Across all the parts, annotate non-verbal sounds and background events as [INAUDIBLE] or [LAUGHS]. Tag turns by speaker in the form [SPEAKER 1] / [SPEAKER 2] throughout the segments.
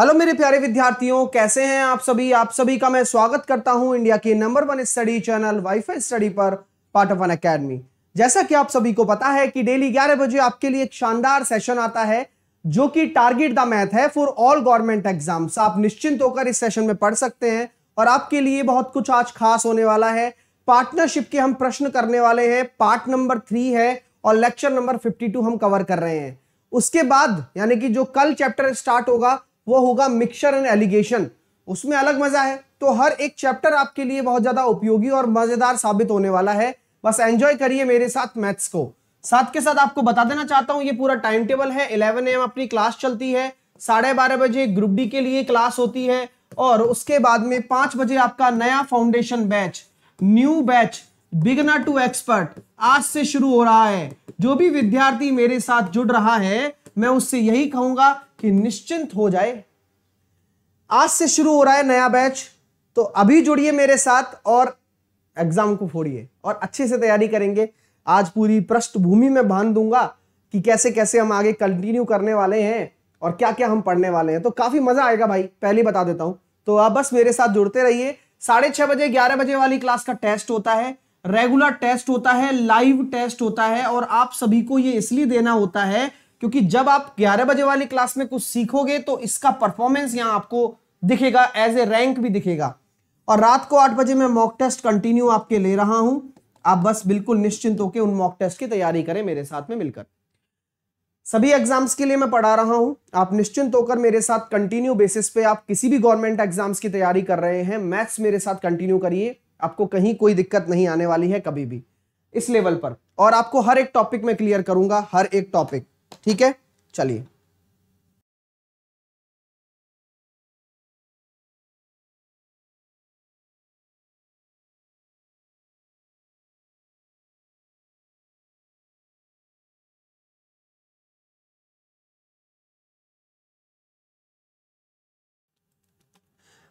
[SPEAKER 1] Hello मेरे प्यारे विद्यार्थियों कैसे हैं आप सभी आप सभी का मैं स्वागत करता हूं इंडिया के number one study channel WiFi study पर पार्ट ऑफ वन अकेडमी जैसा कि आप सभी को पता है कि डेली 11 बजे आपके लिए एक शानदार सेशन आता है जो कि टारगेट द मैथ है फॉर ऑल गवर्नमेंट एग्जाम्स आप निश्चिंत होकर इस सेशन में पढ़ सकते हैं और आपके लिए बहुत कुछ आज खास होने वाला है पार्टनरशिप के हम प्रश्न करने वाले हैं पार्ट नंबर थ्री है और लेक्चर नंबर फिफ्टी हम कवर कर रहे हैं उसके बाद यानी कि जो कल चैप्टर स्टार्ट होगा वो होगा मिक्सचर एंड एलिगेशन उसमें अलग मजा है तो हर एक चैप्टर आपके लिए बहुत ज्यादा उपयोगी और मजेदार साबित होने वाला है बस एंजॉय करिए मेरे साथ मैथ्स को साथ के साथ आपको बता देना चाहता हूँ ये पूरा टाइम टेबल है इलेवन एम अपनी क्लास चलती है साढ़े बारह बजे ग्रुप डी के लिए क्लास होती है और उसके बाद में पांच बजे आपका नया foundation batch new batch beginner to expert आज से शुरू हो रहा है जो भी विद्यार्थी मेरे साथ जुड़ रहा है मैं उससे यही कहूंगा कि निश्चिंत हो जाए आज से शुरू हो रहा है नया बैच तो अभी जुड़िए मेरे साथ और एग्जाम को फोड़िए और अच्छे से तैयारी करेंगे आज पूरी पृष्ठभूमि में बांध दूंगा कि कैसे कैसे हम आगे कंटिन्यू करने वाले हैं और क्या क्या हम पढ़ने वाले हैं तो काफी मजा आएगा भाई पहले बता देता हूं तो आप बस मेरे साथ जुड़ते रहिए साढ़े छह बजे ग्यारह बजे वाली क्लास का टेस्ट होता है रेगुलर टेस्ट होता है लाइव टेस्ट होता है और आप सभी को ये इसलिए देना होता है क्योंकि जब आप 11 बजे वाली क्लास में कुछ सीखोगे तो इसका परफॉर्मेंस यहाँ आपको दिखेगा एज ए रैंक भी दिखेगा और रात को आठ बजे मैं मॉक टेस्ट कंटिन्यू आपके ले रहा हूं आप बस बिल्कुल निश्चिंत होकर उन मॉक टेस्ट की तैयारी करें मेरे साथ में मिलकर सभी एग्जाम्स के लिए मैं पढ़ा रहा हूं आप निश्चिंत होकर मेरे साथ कंटिन्यू बेसिस पे आप किसी भी गवर्नमेंट एग्जाम्स की तैयारी कर रहे हैं मैथ्स मेरे साथ कंटिन्यू करिए आपको कहीं कोई दिक्कत नहीं आने वाली है कभी भी इस लेवल पर और आपको हर एक टॉपिक में क्लियर करूंगा हर एक टॉपिक ठीक है चलिए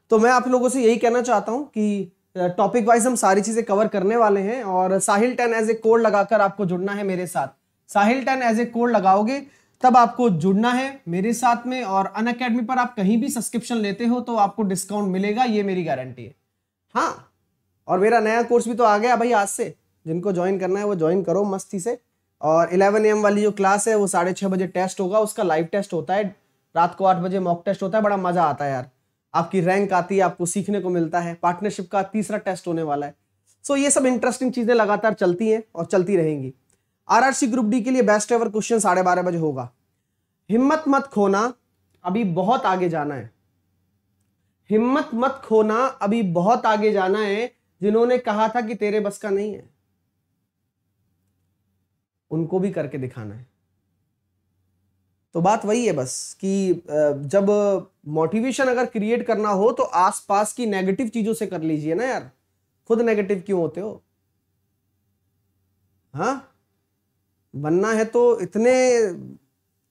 [SPEAKER 1] तो मैं आप लोगों से यही कहना चाहता हूं कि टॉपिक वाइज हम सारी चीजें कवर करने वाले हैं और Sahil ten as a code लगाकर आपको जुड़ना है मेरे साथ Sahil ten as a code लगाओगे तब आपको जुड़ना है मेरे साथ में और अन अकेडमी पर आप कहीं भी सब्सक्रिप्शन लेते हो तो आपको डिस्काउंट मिलेगा ये मेरी गारंटी है हाँ और मेरा नया कोर्स भी तो आ गया भाई आज से जिनको ज्वाइन करना है वो ज्वाइन करो मस्ती से और 11 एम वाली जो क्लास है वो साढ़े छः बजे टेस्ट होगा उसका लाइव टेस्ट होता है रात को आठ बजे मॉक टेस्ट होता है बड़ा मज़ा आता है यार आपकी रैंक आती है आपको सीखने को मिलता है पार्टनरशिप का तीसरा टेस्ट होने वाला है सो ये सब इंटरेस्टिंग चीज़ें लगातार चलती हैं और चलती रहेंगी आरआरसी ग्रुप डी के लिए बेस्ट एवर क्वेश्चन साढ़े बारह बजे होगा हिम्मत मत खोना अभी बहुत आगे जाना है हिम्मत मत खोना अभी बहुत आगे जाना है जिन्होंने कहा था कि तेरे बस का नहीं है उनको भी करके दिखाना है तो बात वही है बस कि जब मोटिवेशन अगर क्रिएट करना हो तो आसपास की नेगेटिव चीजों से कर लीजिए ना यार खुद नेगेटिव क्यों होते हो हाँ बनना है तो इतने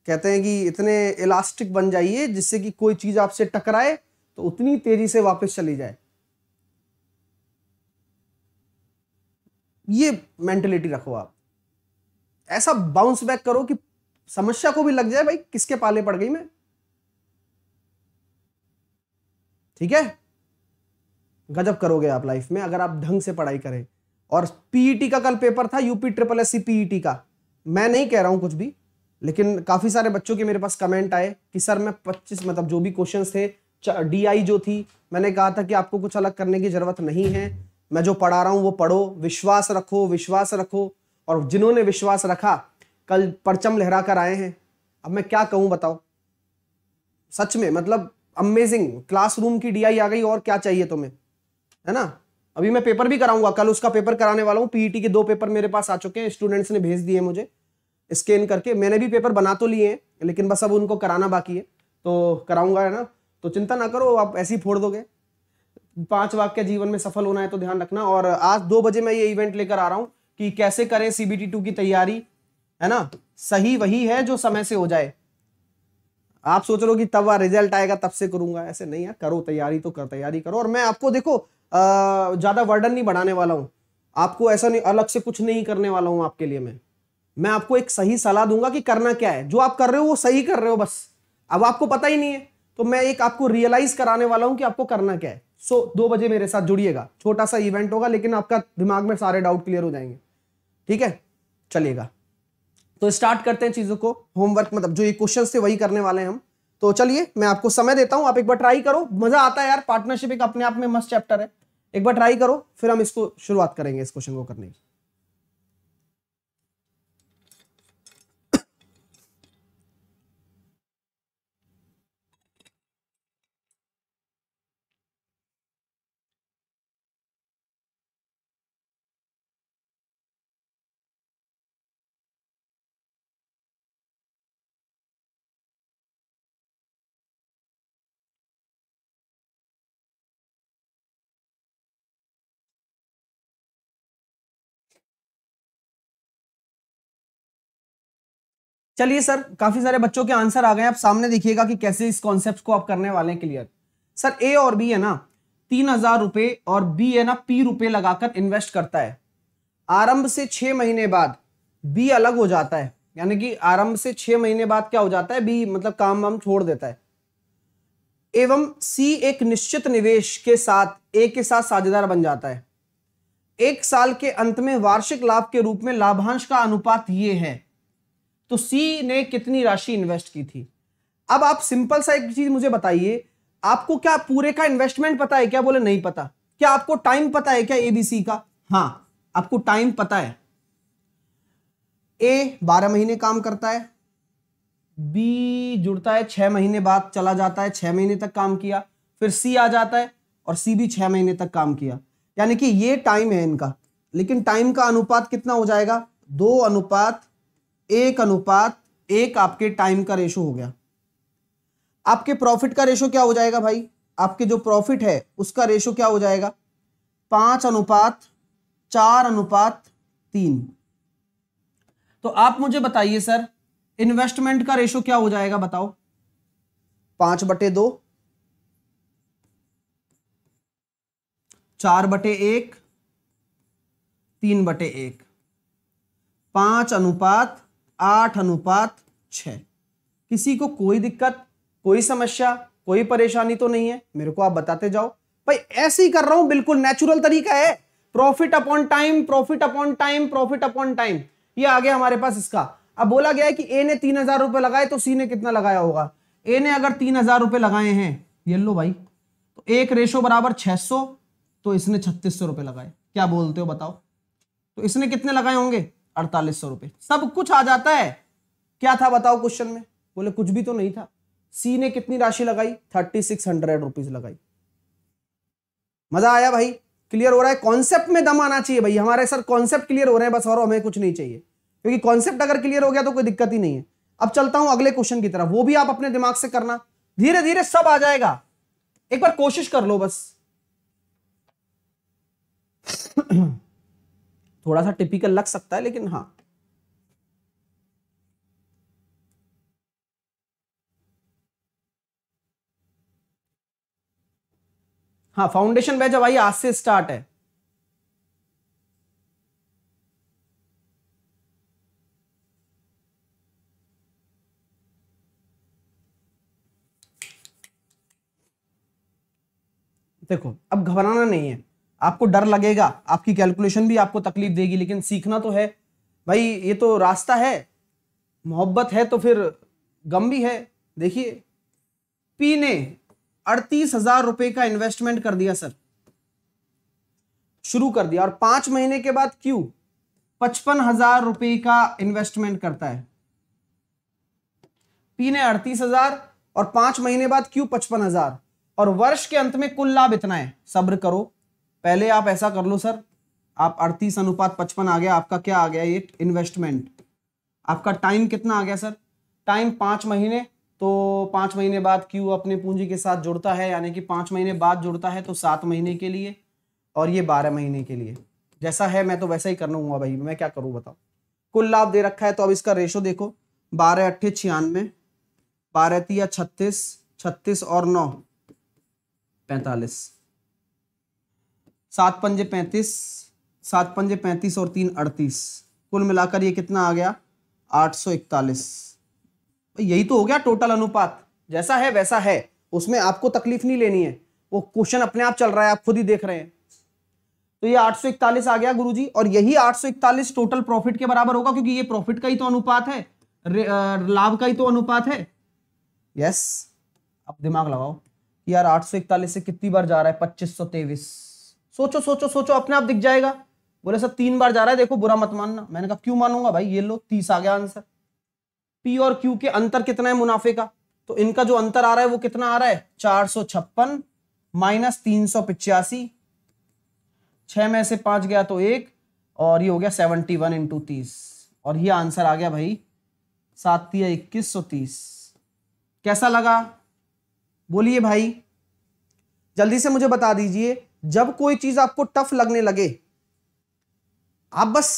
[SPEAKER 1] कहते हैं कि इतने इलास्टिक बन जाइए जिससे कि कोई चीज़ आपसे टकराए तो उतनी तेज़ी से वापस चली जाए ये मेंटेलिटी रखो आप ऐसा बाउंस बैक करो कि समस्या को भी लग जाए भाई किसके पाले पड़ गई मैं ठीक है गजब करोगे आप लाइफ में अगर आप ढंग से पढ़ाई करें और पीईटी e का कल पेपर था UP triple S C PET का मैं नहीं कह रहा हूँ कुछ भी लेकिन काफ़ी सारे बच्चों के मेरे पास कमेंट आए कि सर मैं 25 मतलब जो भी क्वेश्चंस थे डीआई जो थी मैंने कहा था कि आपको कुछ अलग करने की ज़रूरत नहीं है मैं जो पढ़ा रहा हूँ वो पढ़ो विश्वास रखो विश्वास रखो और जिन्होंने विश्वास रखा कल परचम लहरा कर आए हैं अब मैं क्या कहूँ बताओ सच में मतलब अमेजिंग क्लासरूम की डीआई आ गई और क्या चाहिए तुम्हें है ना अभी मैं पेपर भी कराऊंगा कल उसका पेपर कराने वाला हूँ पीईटी e के दो पेपर मेरे पास आ चुके हैं स्टूडेंट्स ने भेज दिए मुझे स्कैन करके मैंने भी पेपर बना तो लिए हैं लेकिन बस अब उनको कराना बाकी है तो कराऊंगा है ना तो चिंता ना करो आप ऐसे ही फोड़ दोगे पांच वाक्य जीवन में सफल होना है तो ध्यान रखना और आज दो बजे मैं ये इवेंट लेकर आ रहा हूँ कि कैसे करें सीबीटी टू की तैयारी है ना सही वही है जो समय से हो जाए आप सोच रहे हो कि तब रिजल्ट आएगा तब से करूंगा ऐसे नहीं है करो तैयारी तो कर तैयारी करो और मैं आपको देखो ज़्यादा वर्डन नहीं बढ़ाने वाला हूँ आपको ऐसा नहीं अलग से कुछ नहीं करने वाला हूँ आपके लिए मैं मैं आपको एक सही सलाह दूंगा कि करना क्या है जो आप कर रहे हो वो सही कर रहे हो बस अब आपको पता ही नहीं है तो मैं एक आपको रियलाइज कराने वाला हूँ कि आपको करना क्या है सो so, दो बजे मेरे साथ जुड़िएगा छोटा सा इवेंट होगा लेकिन आपका दिमाग में सारे डाउट क्लियर हो जाएंगे ठीक है चलिएगा तो स्टार्ट करते हैं चीज़ों को होमवर्क मतलब जो ये क्वेश्चन थे वही करने वाले हैं हम तो चलिए मैं आपको समय देता हूँ आप एक बार ट्राई करो मज़ा आता है यार पार्टनरशिप एक अपने आप में मस्त चैप्टर है एक बार ट्राई करो फिर हम इसको शुरुआत करेंगे इस क्वेश्चन को करने की चलिए सर काफी सारे बच्चों के आंसर आ गए आप सामने देखिएगा कि कैसे इस कॉन्सेप्ट को आप करने वाले हैं क्लियर सर ए और बी है ना तीन हजार रुपए और बी है ना पी रुपए लगाकर इन्वेस्ट करता है आरंभ से छह महीने बाद बी अलग हो जाता है यानी कि आरंभ से छह महीने बाद क्या हो जाता है बी मतलब काम वाम छोड़ देता है एवं सी एक निश्चित निवेश के साथ ए के साथ साझेदार बन जाता है एक साल के अंत में वार्षिक लाभ के रूप में लाभांश का अनुपात ये है तो सी ने कितनी राशि इन्वेस्ट की थी अब आप सिंपल सा एक चीज मुझे बताइए आपको क्या पूरे का इन्वेस्टमेंट पता है क्या बोले नहीं पता क्या आपको टाइम पता है क्या एबीसी का हाँ आपको टाइम पता है ए बारह महीने काम करता है बी जुड़ता है छह महीने बाद चला जाता है छह महीने तक काम किया फिर सी आ जाता है और सी भी छह महीने तक काम किया यानी कि ये टाइम है इनका लेकिन टाइम का अनुपात कितना हो जाएगा दो अनुपात एक अनुपात एक आपके टाइम का रेशो हो गया आपके प्रॉफिट का रेशो क्या हो जाएगा भाई आपके जो प्रॉफिट है उसका रेशो क्या हो जाएगा पांच अनुपात चार अनुपात तीन तो आप मुझे बताइए सर इन्वेस्टमेंट का रेशो क्या हो जाएगा बताओ पांच बटे दो चार बटे एक तीन बटे एक पांच अनुपात आठ अनुपात छ किसी को कोई दिक्कत कोई समस्या कोई परेशानी तो नहीं है मेरे को आप बताते जाओ भाई ऐसे ही कर रहा हूं बिल्कुल नेचुरल तरीका है profit upon time profit upon time profit upon time ये आ गया हमारे पास इसका अब बोला गया है कि ए ने तीन हजार रुपए लगाए तो सी ने कितना लगाया होगा ए ने अगर तीन हजार रुपए लगाए हैं ये लो भाई तो एक रेशो बराबर छह सौ तो इसने छत्तीस सौ रुपए लगाए क्या बोलते हो बताओ तो इसने कितने लगाए होंगे अड़तालीस सौ रुपए सब कुछ आ जाता है क्या था बताओ क्वेश्चन में बोले कुछ भी तो नहीं था सी ने कितनी राशि लगाई थर्टी सिक्स हंड्रेड रुपीज लगाई मजा आया भाई क्लियर हो रहा है कॉन्सेप्ट में दम आना चाहिए भाई हमारे सर कॉन्सेप्ट क्लियर हो रहे हैं बस और हमें कुछ नहीं चाहिए क्योंकि कॉन्सेप्ट अगर क्लियर हो गया तो कोई दिक्कत ही नहीं है अब चलता हूं अगले क्वेश्चन की तरफ वो भी आप अपने दिमाग से करना धीरे धीरे सब आ जाएगा एक बार कोशिश कर लो बस [CLEARS THROAT] थोड़ा सा टिपिकल लग सकता है लेकिन हाँ हाँ फाउंडेशन बैच अब भाई आज से स्टार्ट है देखो अब घबराना नहीं है आपको डर लगेगा आपकी कैलकुलेशन भी आपको तकलीफ देगी लेकिन सीखना तो है भाई ये तो रास्ता है मोहब्बत है तो फिर गम भी है देखिए पी ने अड़तीस हजार रुपए का इन्वेस्टमेंट कर दिया सर शुरू कर दिया और पांच महीने के बाद क्यू पचपन हजार रुपये का इन्वेस्टमेंट करता है पी ने अड़तीस हजार और पांच महीने बाद क्यू पचपन हजार और वर्ष के अंत में कुल लाभ इतना है सब्र करो पहले आप ऐसा कर लो सर आप अड़तीस अनुपात पचपन आ गया आपका क्या आ गया ये इन्वेस्टमेंट आपका टाइम कितना आ गया सर टाइम पांच महीने तो पांच महीने बाद क्यू अपने पूंजी के साथ जुड़ता है यानी कि पांच महीने बाद जुड़ता है तो सात महीने के लिए और ये बारह महीने के लिए जैसा है मैं तो वैसा ही करना हुआ भाई मैं क्या करूं बताओ कुल लाभ दे रखा है तो अब इसका रेशो देखो बारह अट्ठे छियानवे बारह तिया छत्तीस छत्तीस और नौ पैंतालीस सात पंजे पैंतीस सात पंजे पैंतीस और तीन अड़तीस कुल मिलाकर ये कितना आ गया आठ सौ इकतालीस यही तो हो गया टोटल अनुपात जैसा है वैसा है उसमें आपको तकलीफ नहीं लेनी है वो क्वेश्चन अपने आप चल रहा है आप खुद ही देख रहे हैं तो ये 841 आ गया गुरुजी और यही 841 टोटल प्रॉफिट के बराबर होगा क्योंकि ये प्रॉफिट का ही तो अनुपात है लाभ का ही तो अनुपात है यस आप अब दिमाग लगाओ यार 841 से कितनी बार जा रहा है तेईस सोचो सोचो सोचो अपने आप दिख जाएगा बोले सर तीन बार जा रहा है देखो बुरा मत मानना मैंने कहा क्यों मानूंगा भाई ये लो तीस आ गया आंसर पी और क्यू के अंतर कितना है मुनाफे का तो इनका जो अंतर आ रहा है वो कितना आ रहा है चार सौ छप्पन माइनस तीन सौ पिचासी छह में से पांच गया तो एक और ये हो गया सेवनटी वन इंटू तीस और ये आंसर आ गया भाई सात इक्कीस सौ तीस कैसा लगा बोलिए भाई जल्दी से मुझे बता दीजिए जब कोई चीज आपको टफ लगने लगे आप बस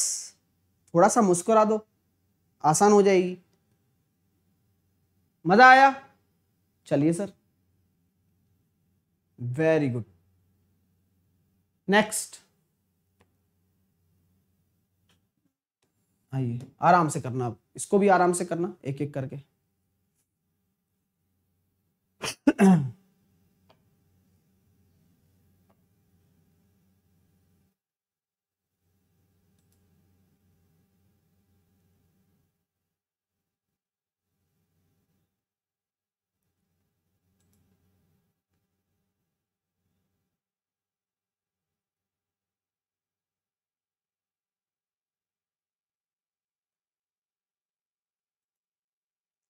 [SPEAKER 1] थोड़ा सा मुस्कुरा दो आसान हो जाएगी मजा आया चलिए सर वेरी गुड नेक्स्ट आइए आराम से करना आप इसको भी आराम से करना एक एक करके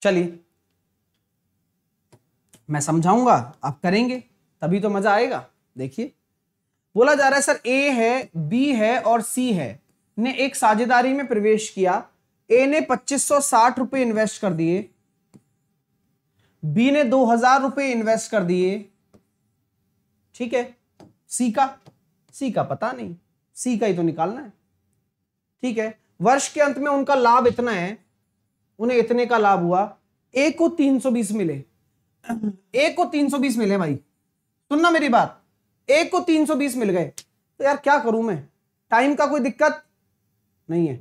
[SPEAKER 1] चलिए मैं समझाऊंगा आप करेंगे तभी तो मजा आएगा देखिए बोला जा रहा है सर ए है बी है और सी है ने एक साझेदारी में प्रवेश किया ए ने पच्चीस रुपए इन्वेस्ट कर दिए बी ने दो हजार रुपए इन्वेस्ट कर दिए ठीक है सी का सी का पता नहीं सी का ही तो निकालना है ठीक है वर्ष के अंत में उनका लाभ इतना है उन्हें इतने का लाभ हुआ ए को 320 मिले ए को 320 मिले भाई सुनना मेरी बात ए को 320 मिल गए तो यार क्या करूं मैं टाइम का कोई दिक्कत नहीं है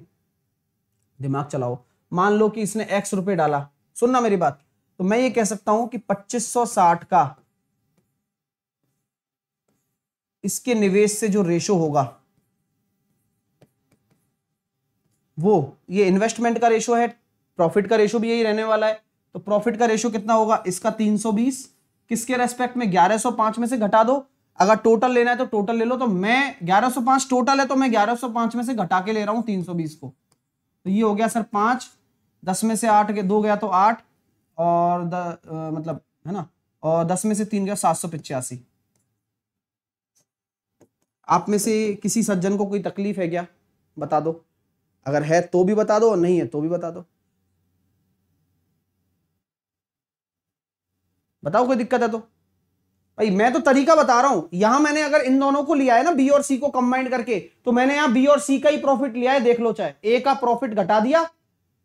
[SPEAKER 1] दिमाग चलाओ मान लो कि इसने एक्स रुपए डाला सुनना मेरी बात तो मैं ये कह सकता हूं कि 2560 का इसके निवेश से जो रेशो होगा वो ये इन्वेस्टमेंट का रेशो है प्रॉफिट का रेशो भी यही रहने वाला है तो प्रॉफिट का रेशो कितना होगा इसका 320 किसके रेस्पेक्ट में 1105 में से घटा दो अगर टोटल लेना है तो टोटल ले लो तो मैं 1105 टोटल है तो मैं 1105 में से घटा के ले रहा हूं 320 को तो ये हो गया सर पांच दस में से आठ दो गया तो आठ और द, आ, मतलब है ना और दस में से तीन गया सात सौ पिचासी आप में से किसी सज्जन को कोई तकलीफ है क्या बता दो अगर है तो भी बता दो नहीं है तो भी बता दो बताओ कोई दिक्कत है तो भाई मैं तो तरीका बता रहा हूं यहां मैंने अगर इन दोनों को लिया है ना बी और सी को कंबाइंड करके तो मैंने यहां बी और सी का ही प्रॉफिट लिया है देख लो चाहे ए का प्रॉफिट घटा दिया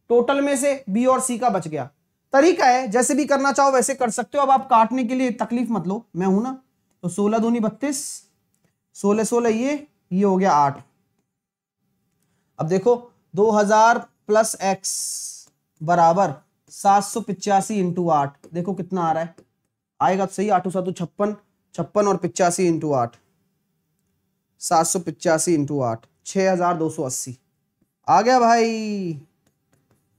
[SPEAKER 1] टोटल में से बी और सी का बच गया तरीका है जैसे भी करना चाहो वैसे कर सकते हो अब आप काटने के लिए तकलीफ मत लो मैं हूं ना तो सोलह दूनी बत्तीस सोलह सोलह ये ये हो गया आठ अब देखो दो हजार प्लस एक्स बराबर सात सौ पिचासी इंटू आठ देखो कितना आ रहा है आएगा सही आठों सातों छप्पन छप्पन और पिचासी इंटू आठ सात सौ पिचासी इंटू आठ छ हजार दो सौ अस्सी आ गया भाई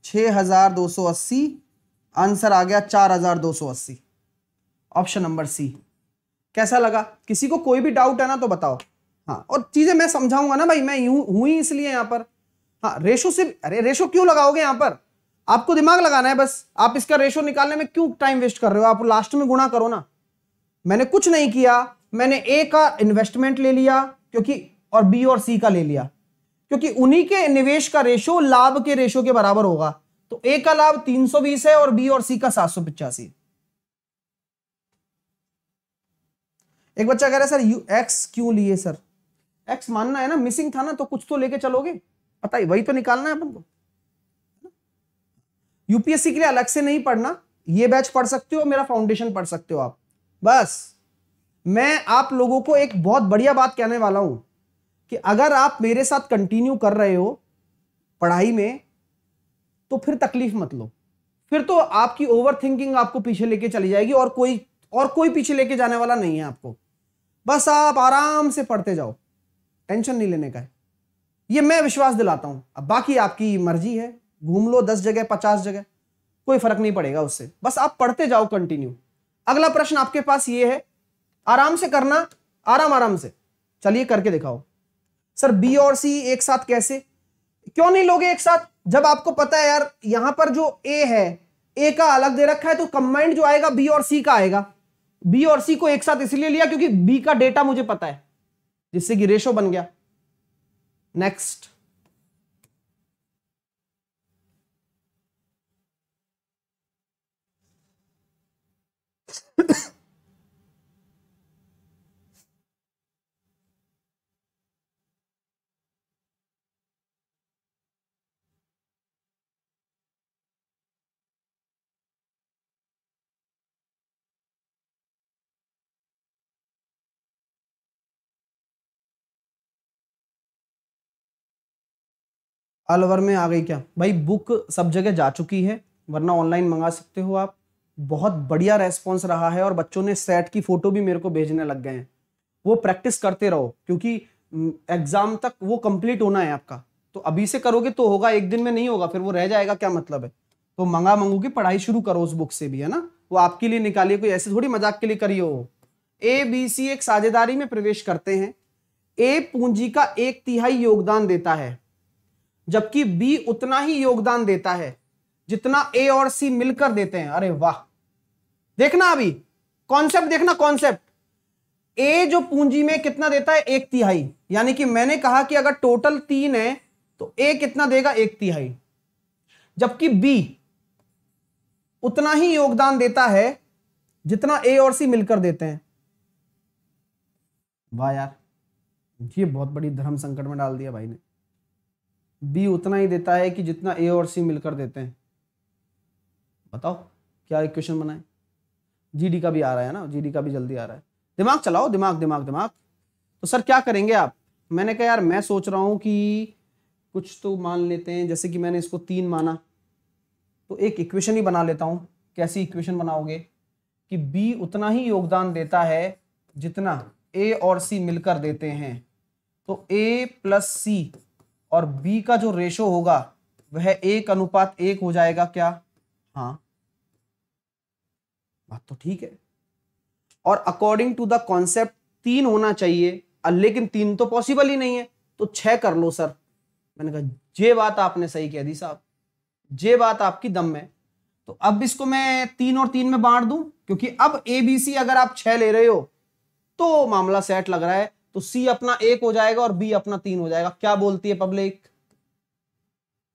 [SPEAKER 1] छ हजार दो सौ अस्सी आंसर आ गया चार हजार दो सौ अस्सी ऑप्शन नंबर सी कैसा लगा किसी को कोई भी डाउट है ना तो बताओ हाँ और चीजें मैं समझाऊंगा ना भाई मैं यूं हूं इसलिए यहां पर हाँ रेशो से अरे रेशो क्यों लगाओगे यहां पर आपको दिमाग लगाना है बस आप इसका रेशो निकालने में क्यों टाइम वेस्ट कर रहे हो आप लास्ट में गुणा करो ना मैंने कुछ नहीं किया मैंने ए का इन्वेस्टमेंट ले लिया क्योंकि और बी और सी का ले लिया क्योंकि उन्हीं के निवेश का रेशो लाभ के रेशो के बराबर होगा तो ए का लाभ 320 है और बी और सी का सात एक बच्चा कह रहा है सर यू एक्स क्यों लिए सर एक्स मानना है ना मिसिंग था ना तो कुछ तो लेके चलोगे पता ही वही तो निकालना है अपन को यूपीएससी के लिए अलग से नहीं पढ़ना ये बैच पढ़ सकते हो मेरा फाउंडेशन पढ़ सकते हो आप बस मैं आप लोगों को एक बहुत बढ़िया बात कहने वाला हूं कि अगर आप मेरे साथ कंटिन्यू कर रहे हो पढ़ाई में तो फिर तकलीफ मत लो फिर तो आपकी ओवर थिंकिंग आपको पीछे लेके चली जाएगी और कोई और कोई पीछे लेके जाने वाला नहीं है आपको बस आप आराम से पढ़ते जाओ टेंशन नहीं लेने का है ये मैं विश्वास दिलाता हूं अब बाकी आपकी मर्जी है घूम लो दस जगह पचास जगह कोई फर्क नहीं पड़ेगा उससे बस आप पढ़ते जाओ कंटिन्यू अगला प्रश्न आपके पास ये है आराम से करना आराम आराम से चलिए करके दिखाओ सर बी और सी एक साथ कैसे क्यों नहीं लोगे एक साथ जब आपको पता है यार यहां पर जो ए है ए का अलग दे रखा है तो कंबाइंड जो आएगा बी और सी का आएगा बी और सी को एक साथ इसलिए लिया क्योंकि बी का डेटा मुझे पता है जिससे कि रेशो बन गया नेक्स्ट ऑल ओवर में आ गई क्या भाई बुक सब जगह जा चुकी है वरना ऑनलाइन मंगा सकते हो आप बहुत बढ़िया रेस्पॉन्स रहा है और बच्चों ने सेट की फ़ोटो भी मेरे को भेजने लग गए हैं वो प्रैक्टिस करते रहो क्योंकि एग्ज़ाम तक वो कंप्लीट होना है आपका तो अभी से करोगे तो होगा एक दिन में नहीं होगा फिर वो रह जाएगा क्या मतलब है तो मंगा मंगू की पढ़ाई शुरू करो उस बुक से भी है ना वो आपके लिए निकालिए कोई ऐसे थोड़ी मजाक के लिए करिए हो ए बी सी एक साझेदारी में प्रवेश करते हैं ए पूंजी का एक तिहाई योगदान देता है जबकि बी उतना ही योगदान देता है जितना ए और सी मिलकर देते हैं अरे वाह देखना अभी कॉन्सेप्ट देखना कॉन्सेप्ट ए जो पूंजी में कितना देता है एक तिहाई यानी कि मैंने कहा कि अगर टोटल तीन है तो ए कितना देगा एक तिहाई जबकि बी उतना ही योगदान देता है जितना ए और सी मिलकर देते हैं वाह यार ये बहुत बड़ी धर्म संकट में डाल दिया भाई ने बी उतना ही देता है कि जितना ए और सी मिलकर देते हैं बताओ क्या इक्वेशन बनाए जीडी का भी आ रहा है ना जीडी का भी जल्दी आ रहा है दिमाग चलाओ दिमाग दिमाग दिमाग तो सर क्या करेंगे आप मैंने कहा यार मैं सोच रहा हूं कि कुछ तो मान लेते हैं जैसे कि मैंने इसको तीन माना तो एक इक्वेशन ही बना लेता हूँ कैसी इक्वेशन बनाओगे कि बी उतना ही योगदान देता है जितना ए और सी मिलकर देते हैं तो ए प्लस सी और बी का जो रेशो होगा वह एक अनुपात एक हो जाएगा क्या हाँ बात तो ठीक है और अकॉर्डिंग टू द कॉन्सेप्ट तीन होना चाहिए लेकिन तीन तो पॉसिबल ही नहीं है तो छह कर लो सर मैंने कहा जे बात आपने सही कह दी साहब जे बात आपकी दम में तो अब इसको मैं तीन और तीन में बांट दूं क्योंकि अब ए बी सी अगर आप छह ले रहे हो तो मामला सेट लग रहा है तो सी अपना एक हो जाएगा और बी अपना तीन हो जाएगा क्या बोलती है public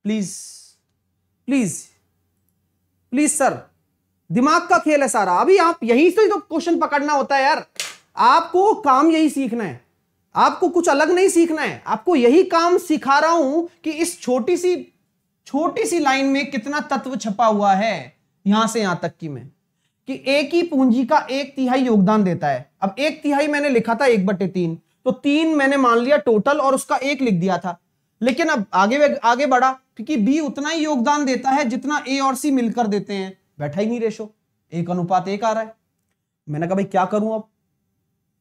[SPEAKER 1] please please please sir दिमाग का खेल है सारा अभी आप यहीं से तो क्वेश्चन पकड़ना होता है यार आपको काम यही सीखना है आपको कुछ अलग नहीं सीखना है आपको यही काम सिखा रहा हूं कि इस छोटी सी छोटी सी लाइन में कितना तत्व छपा हुआ है यहां से यहां तक की में कि एक ही पूंजी का एक तिहाई योगदान देता है अब एक तिहाई मैंने लिखा था एक बटे तीन तो तीन मैंने मान लिया टोटल और उसका एक लिख दिया था लेकिन अब आगे आगे बढ़ा क्योंकि बी उतना ही योगदान देता है जितना ए और सी मिलकर देते हैं बैठा ही नहीं रेशो एक अनुपात एक आ रहा है मैंने कहा भाई क्या करूं अब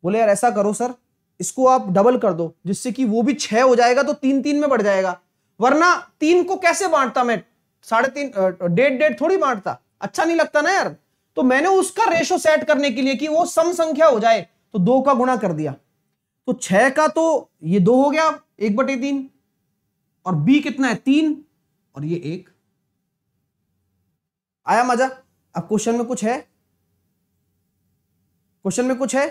[SPEAKER 1] बोले यार ऐसा करो सर इसको आप डबल कर दो जिससे कि वो भी छह हो जाएगा तो तीन तीन में बढ़ जाएगा वरना तीन को कैसे बांटता मैं साढ़े तीन डेढ़ डेढ़ थोड़ी बांटता अच्छा नहीं लगता ना यार तो मैंने उसका रेशो सेट करने के लिए कि वो सम संख्या हो जाए तो दो का गुणा कर दिया तो छह का तो ये दो हो गया एक बटे तीन और बी कितना है तीन और ये एक आया मजा अब क्वेश्चन में कुछ है क्वेश्चन में कुछ है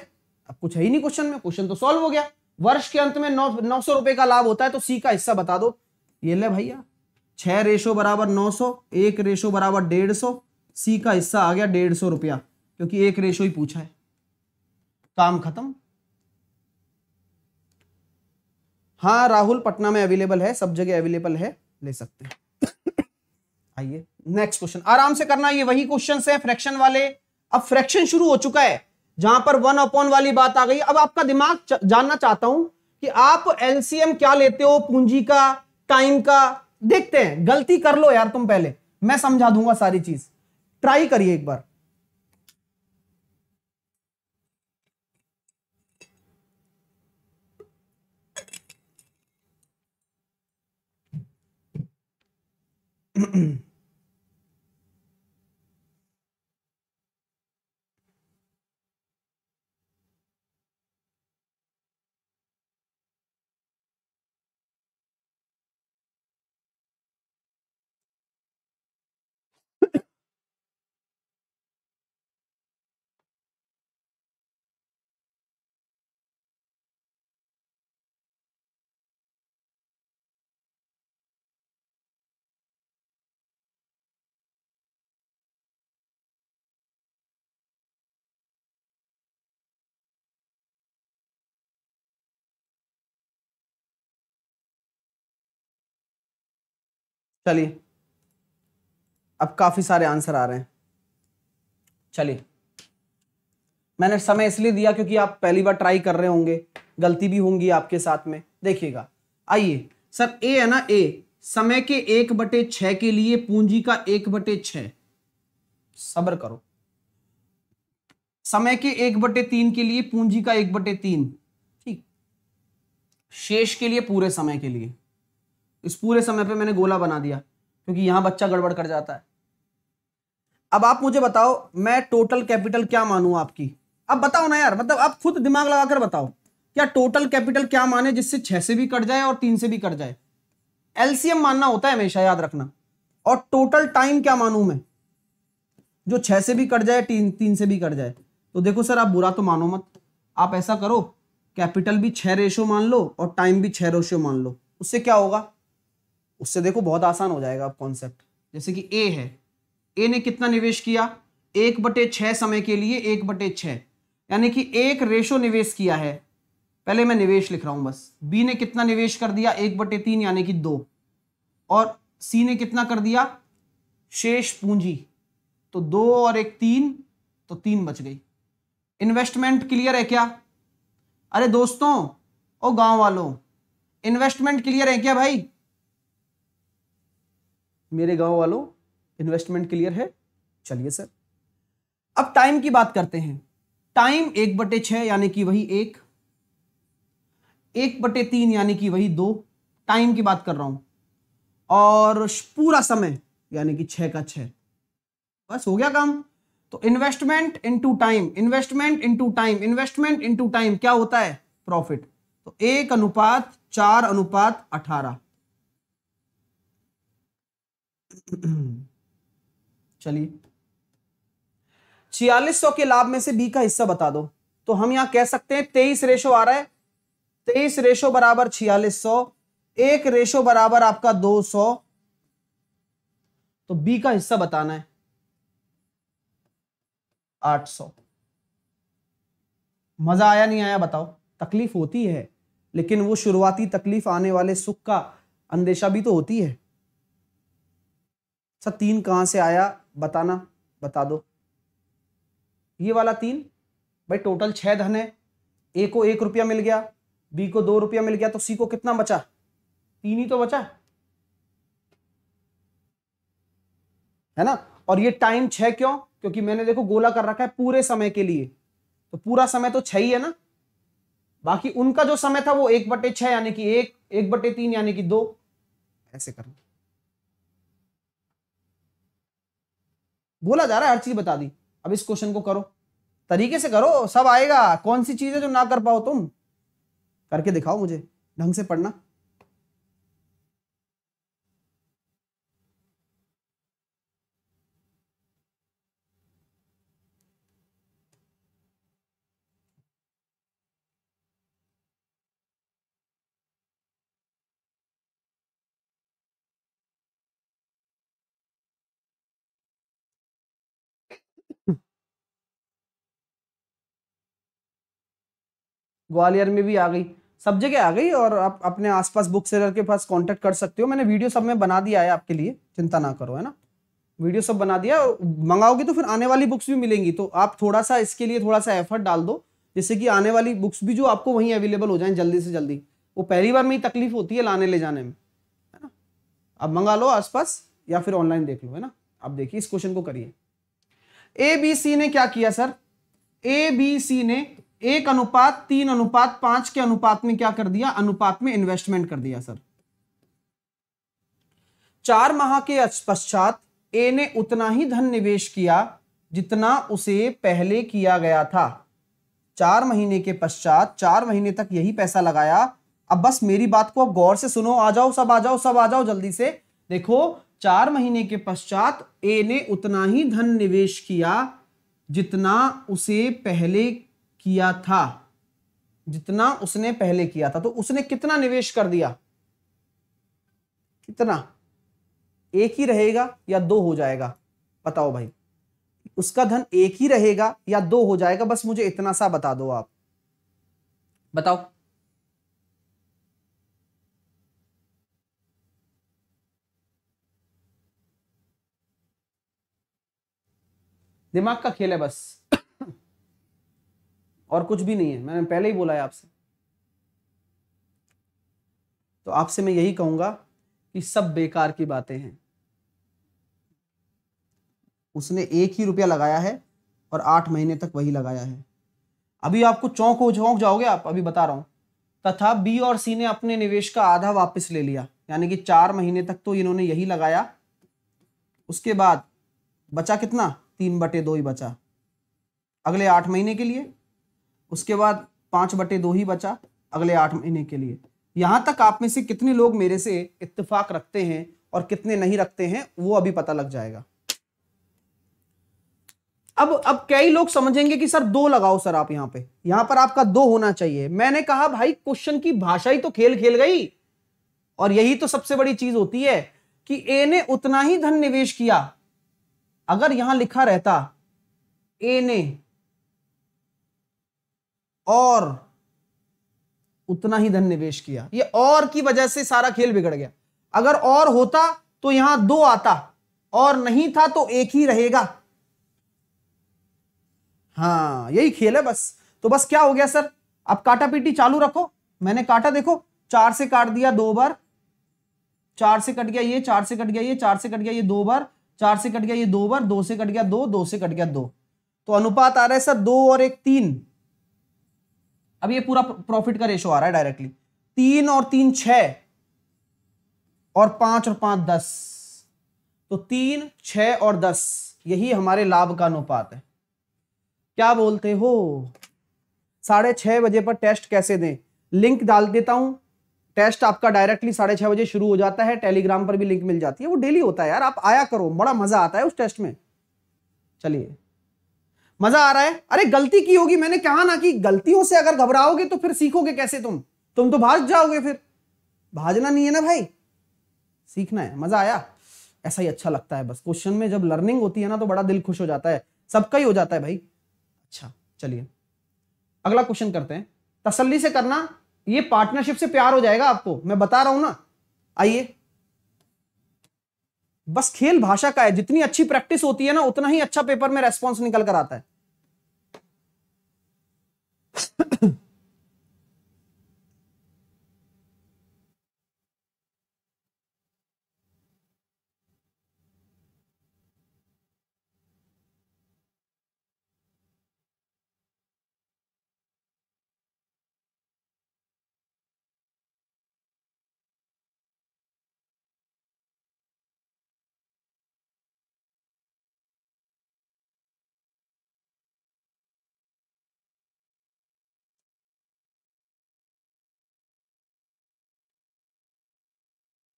[SPEAKER 1] अब कुछ है ही नहीं क्वेश्चन में क्वेश्चन तो सॉल्व हो गया वर्ष के अंत में नौ नौ सौ रुपए का लाभ होता है तो सी का हिस्सा बता दो ये ले भैया छह रेशो बराबर नौ सौ एक रेशो बराबर डेढ़ सौ सी का हिस्सा आ गया डेढ़ सौ रुपया क्योंकि एक रेशो ही पूछा है काम खत्म हाँ राहुल पटना में अवेलेबल है सब जगह अवेलेबल है ले सकते हैं आइए नेक्स्ट क्वेश्चन आराम से करना ये वही क्वेश्चन है फ्रैक्शन वाले अब फ्रैक्शन शुरू हो चुका है जहां पर वन अपॉन वाली बात आ गई अब आपका दिमाग जानना चाहता हूं कि आप एलसीएम क्या लेते हो पूंजी का टाइम का देखते हैं गलती कर लो यार तुम पहले मैं समझा दूंगा सारी चीज ट्राई करिए एक बार [CLEARS THROAT] हम्म। चलिए अब काफ़ी सारे आंसर आ रहे हैं चलिए मैंने समय इसलिए दिया क्योंकि आप पहली बार ट्राई कर रहे होंगे गलती भी होंगी आपके साथ में देखिएगा आइए सर ए है ना ए समय के एक बटे छ के लिए पूंजी का एक बटे छ करो समय के एक बटे तीन के लिए पूंजी का एक बटे तीन ठीक शेष के लिए पूरे समय के लिए इस पूरे समय पे मैंने गोला बना दिया क्योंकि यहां बच्चा गड़बड़ कर जाता है अब आप मुझे बताओ मैं टोटल कैपिटल क्या मानू आपकी अब बताओ ना यार मतलब आप खुद दिमाग लगाकर बताओ क्या टोटल कैपिटल क्या माने जिससे छह से भी कट जाए और तीन से भी कट जाए एलसीएम मानना होता है हमेशा याद रखना और टोटल टाइम क्या मानू मैं जो छह से भी कट जाए तीन तीन से भी कट जाए तो देखो सर आप बुरा तो मानो मत आप ऐसा करो कैपिटल भी छह रेशो मान लो और टाइम भी छह रेशो मान लो उससे क्या होगा उससे देखो बहुत आसान हो जाएगा अब कॉन्सेप्ट जैसे कि ए है ए ने कितना निवेश किया एक बटे छः समय के लिए एक बटे छः यानी कि एक रेशो निवेश किया है पहले मैं निवेश लिख रहा हूँ बस बी ने कितना निवेश कर दिया एक बटे तीन यानी कि दो और सी ने कितना कर दिया शेष पूंजी तो दो और एक तीन तो तीन बच गई इन्वेस्टमेंट क्लियर है क्या अरे दोस्तों और गांव वालों इन्वेस्टमेंट क्लियर है क्या भाई मेरे गांव वालों इन्वेस्टमेंट क्लियर है चलिए सर अब टाइम की बात करते हैं टाइम एक बटे छ यानी कि वही एक एक बटे तीन यानी कि वही दो टाइम की बात कर रहा हूं और पूरा समय यानी कि छह का छ बस हो गया काम तो investment into time investment into time investment into time क्या होता है प्रॉफिट तो एक अनुपात चार अनुपात अठारह [CLEARS THROAT] चलिए छियालीस सौ के लाभ में से बी का हिस्सा बता दो तो हम यहां कह सकते हैं तेईस रेशो आ रहा है तेईस रेशो बराबर छियालीस सौ एक रेशो बराबर आपका दो सौ तो बी का हिस्सा बताना है आठ सौ मजा आया नहीं आया बताओ तकलीफ होती है लेकिन वो शुरुआती तकलीफ आने वाले सुख का अंदेशा भी तो होती है अच्छा तीन कहाँ से आया बताना बता दो ये वाला तीन भाई टोटल छः धन है ए को एक रुपया मिल गया बी को दो रुपया मिल गया तो सी को कितना बचा तीन ही तो बचा है ना और ये टाइम छः क्यों क्योंकि मैंने देखो गोला कर रखा है पूरे समय के लिए तो पूरा समय तो छह ही है ना बाकी उनका जो समय था वो एक बटे छह यानी कि एक एक बटे तीन यानी कि दो ऐसे करना बोला जा रहा है हर चीज बता दी अब इस क्वेश्चन को करो तरीके से करो सब आएगा कौन सी चीज है जो ना कर पाओ तुम करके दिखाओ मुझे ढंग से पढ़ना ग्वालियर में भी आ गई सब जगह आ गई और आप अपने आसपास बुक सेलर के पास कांटेक्ट कर सकते हो मैंने वीडियो सब में बना दिया है आपके लिए चिंता ना करो है ना वीडियो सब बना दिया मंगाओगे तो फिर आने वाली बुक्स भी मिलेंगी तो आप थोड़ा सा इसके लिए थोड़ा सा एफर्ट डाल दो जिससे कि आने वाली बुक्स भी जो आपको वहीं अवेलेबल हो जाए जल्दी से जल्दी वो पहली बार में ही तकलीफ होती है लाने ले जाने में है ना आप मंगा लो आसपास या फिर ऑनलाइन देख लो है ना आप देखिए इस क्वेश्चन को करिए ए बी सी ने क्या किया सर ए बी सी ने एक अनुपात तीन अनुपात पांच के अनुपात में क्या कर दिया अनुपात में इन्वेस्टमेंट कर दिया सर चार माह के पश्चात ए ने उतना ही धन निवेश किया जितना उसे पहले किया गया था चार महीने के पश्चात चार महीने तक यही पैसा लगाया अब बस मेरी बात को अब गौर से सुनो आ जाओ सब आ जाओ सब आ जाओ जल्दी से देखो चार महीने के पश्चात ए ने उतना ही धन निवेश किया जितना उसे पहले किया था जितना उसने पहले किया था तो उसने कितना निवेश कर दिया कितना एक ही रहेगा या दो हो जाएगा बताओ भाई उसका धन एक ही रहेगा या दो हो जाएगा बस मुझे इतना सा बता दो आप बताओ दिमाग का खेल है बस और कुछ भी नहीं है मैंने पहले ही बोला है आपसे तो आपसे मैं यही कहूंगा कि सब बेकार की बातें हैं उसने एक ही रुपया लगाया है और आठ महीने तक वही लगाया है अभी आपको चौंक हो चौंक जाओगे आप अभी बता रहा हूं तथा बी और सी ने अपने निवेश का आधा वापस ले लिया यानी कि चार महीने तक तो इन्होंने यही लगाया उसके बाद बचा कितना तीन बटे दो ही बचा अगले आठ महीने के लिए उसके बाद पांच बटे दो ही बचा अगले आठ महीने के लिए यहां तक आप में से कितने लोग मेरे से इत्तेफाक रखते हैं और कितने नहीं रखते हैं वो अभी पता लग जाएगा अब अब कई लोग समझेंगे कि सर दो लगाओ सर आप यहां पे यहां पर आपका दो होना चाहिए मैंने कहा भाई क्वेश्चन की भाषा ही तो खेल खेल गई और यही तो सबसे बड़ी चीज होती है कि ए ने उतना ही धन निवेश किया अगर यहां लिखा रहता ए ने और उतना ही धन निवेश किया ये और की वजह से सारा खेल बिगड़ गया अगर और होता तो यहां दो आता और नहीं था तो एक ही रहेगा हाँ यही खेल है बस तो बस क्या हो गया सर अब काटा पीटी चालू रखो मैंने काटा देखो चार से काट दिया दो बार चार से कट गया ये चार से कट गया ये चार से कट गया ये दो बार चार से कट गया ये दो बार दो से कट गया दो दो से कट गया दो तो अनुपात आ रहा है सर दो और एक तीन अब ये पूरा प्रॉफिट का रेशो आ रहा है डायरेक्टली तीन और तीन छ और पांच और पांच दस तो तीन छ और दस यही हमारे लाभ का अनुपात है क्या बोलते हो साढ़े छह बजे पर टेस्ट कैसे दें लिंक डाल देता हूं टेस्ट आपका डायरेक्टली साढ़े छह बजे शुरू हो जाता है टेलीग्राम पर भी लिंक मिल जाती है वो डेली होता है यार आप आया करो बड़ा मजा आता है उस टेस्ट में चलिए मजा आ रहा है अरे गलती की होगी मैंने कहा ना कि गलतियों से अगर घबराओगे तो फिर सीखोगे कैसे तुम तुम तो भाग जाओगे फिर भाजना नहीं है ना भाई सीखना है मजा आया ऐसा ही अच्छा लगता है बस क्वेश्चन में जब लर्निंग होती है ना तो बड़ा दिल खुश हो जाता है सबका ही हो जाता है भाई अच्छा चलिए अगला क्वेश्चन करते हैं तसल्ली से करना ये पार्टनरशिप से प्यार हो जाएगा आपको मैं बता रहा हूं ना आइए बस खेल भाषा का है जितनी अच्छी प्रैक्टिस होती है ना उतना ही अच्छा पेपर में रेस्पॉन्स निकल कर आता है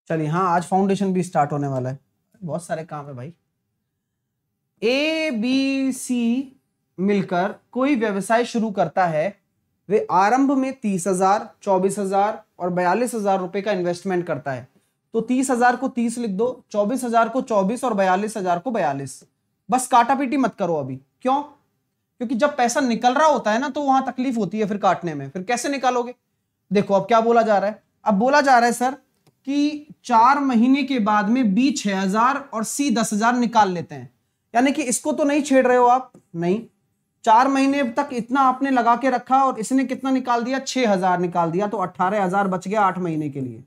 [SPEAKER 1] चलिए हाँ आज फाउंडेशन भी स्टार्ट होने वाला है बहुत सारे काम है भाई ए बी सी मिलकर कोई व्यवसाय शुरू करता है वे आरंभ में तीस हजार चौबीस हजार और बयालीस हजार रुपए का इन्वेस्टमेंट करता है तो तीस हजार को तीस लिख दो चौबीस हजार को चौबीस और बयालीस हजार को बयालीस बस काटापीटी मत करो अभी क्यों क्योंकि जब पैसा निकल रहा होता है ना तो वहां तकलीफ होती है फिर काटने में फिर कैसे निकालोगे देखो अब क्या बोला जा रहा है अब बोला जा रहा है सर कि चार महीने के बाद में बी छह हजार और सी दस हजार निकाल लेते हैं यानी कि इसको तो नहीं छेड़ रहे हो आप नहीं चार महीने तक इतना आपने लगा के रखा और इसने कितना निकाल दिया छह हजार निकाल दिया तो अट्ठारह हजार बच गया आठ महीने के लिए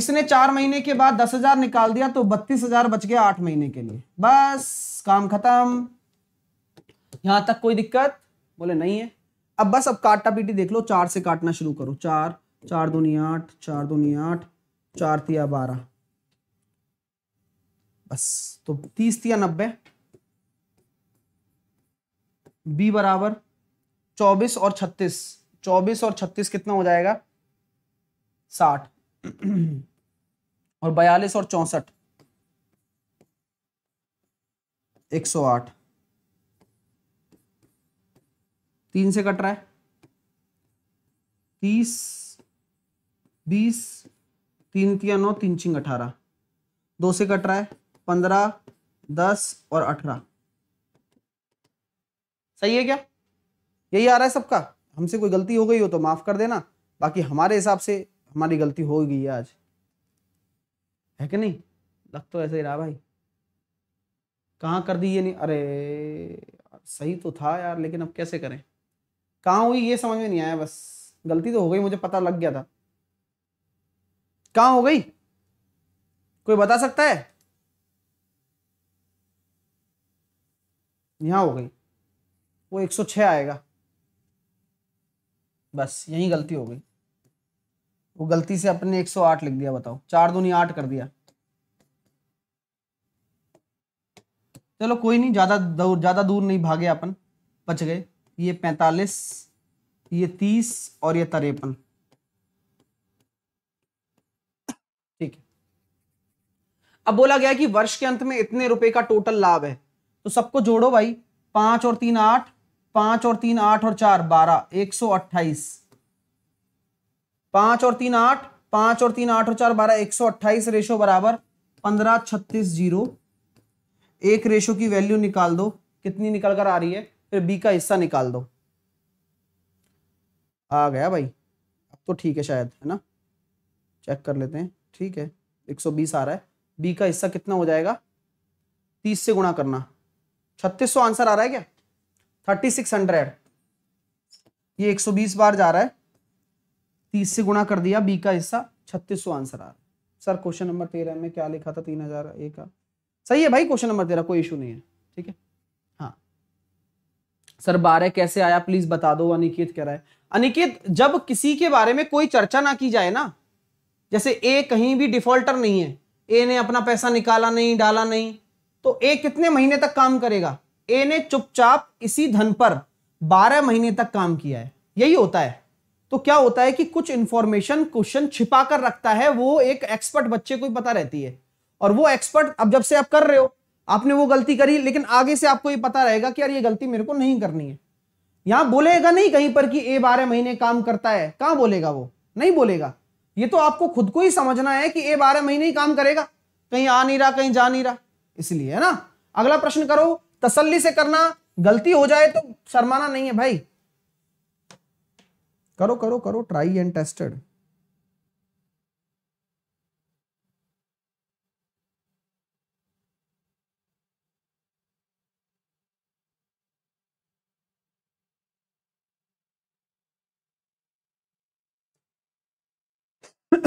[SPEAKER 1] इसने चार महीने के बाद दस हजार निकाल दिया तो बत्तीस हजार बच गया आठ महीने के लिए बस काम खत्म यहां तक कोई दिक्कत बोले नहीं है अब बस अब काटा पीटी देख लो चार से काटना शुरू करो चार चार दूनी आठ चार दूनी आठ चार तिया बारह बस तो तीस तिया नब्बे बी बराबर चौबीस और छत्तीस चौबीस और छत्तीस कितना हो जाएगा साठ और बयालीस और चौसठ एक सौ आठ तीन से कट रहा है तीस बीस तीन तिया नौ तीन चिंग अठारह दो से कट रहा है पंद्रह दस और अठारह सही है क्या यही आ रहा है सबका हमसे कोई गलती हो गई हो तो माफ कर देना बाकी हमारे हिसाब से हमारी गलती हो गई है आज है कि नहीं लग तो ऐसे ही रहा भाई कहाँ कर दी ये नहीं अरे सही तो था यार लेकिन अब कैसे करें कहाँ हुई ये समझ में नहीं आया बस गलती तो हो गई मुझे पता लग गया था कहा हो गई कोई बता सकता है यहां हो गई वो 106 आएगा बस यही गलती हो गई वो गलती से अपने 108 लिख दिया बताओ चार दूनी आठ कर दिया चलो कोई नहीं ज़्यादा दूर ज़्यादा दूर नहीं भागे अपन बच गए ये पैंतालीस ये तीस और ये तरेपन अब बोला गया कि वर्ष के अंत में इतने रुपए का टोटल लाभ है तो सबको जोड़ो भाई पांच और तीन आठ पांच और तीन आठ और चार बारह एक सौ अट्ठाईस पांच और तीन आठ पांच और तीन आठ और चार बारह एक सौ अट्ठाईस रेशो बराबर पंद्रह छत्तीस जीरो एक रेशो की वैल्यू निकाल दो कितनी निकल कर आ रही है फिर बी का हिस्सा निकाल दो आ गया भाई अब तो ठीक है शायद है ना चेक कर लेते हैं ठीक है एक सौ बीस आ रहा है बी का हिस्सा कितना हो जाएगा तीस से गुणा करना छत्तीस सौ आंसर आ रहा है क्या थर्टी सिक्स हंड्रेड ये एक सौ बीस बार जा रहा है तीस से गुणा कर दिया बी का हिस्सा छत्तीस सौ आंसर आ रहा है सर क्वेश्चन नंबर तेरह में क्या लिखा था तीन हजार ए का सही है भाई क्वेश्चन नंबर तेरह कोई इशू नहीं है ठीक है हाँ सर बारह कैसे आया प्लीज बता दो अनिकेत कह रहा है अनिकेत जब किसी के बारे में कोई चर्चा ना की जाए ना जैसे ए कहीं भी डिफॉल्टर नहीं है ए ने अपना पैसा निकाला नहीं डाला नहीं तो ए कितने महीने तक काम करेगा ए ने चुपचाप इसी धन पर बारह महीने तक काम किया है यही होता है तो क्या होता है कि कुछ इंफॉर्मेशन क्वेश्चन छिपा कर रखता है वो एक एक्सपर्ट बच्चे को ही पता रहती है और वो एक्सपर्ट अब जब से आप कर रहे हो आपने वो गलती करी लेकिन आगे से आपको ये पता रहेगा कि यार ये गलती मेरे को नहीं करनी है यहां बोलेगा नहीं कहीं पर कि ए बारह महीने काम करता है कहां बोलेगा वो नहीं बोलेगा ये तो आपको खुद को ही समझना है कि ये बारह महीने ही काम करेगा कहीं आ नहीं रहा कहीं जा नहीं रहा इसलिए है ना अगला प्रश्न करो तसल्ली से करना गलती हो जाए तो शर्माना नहीं है भाई करो करो करो ट्राई एंड टेस्टेड आओ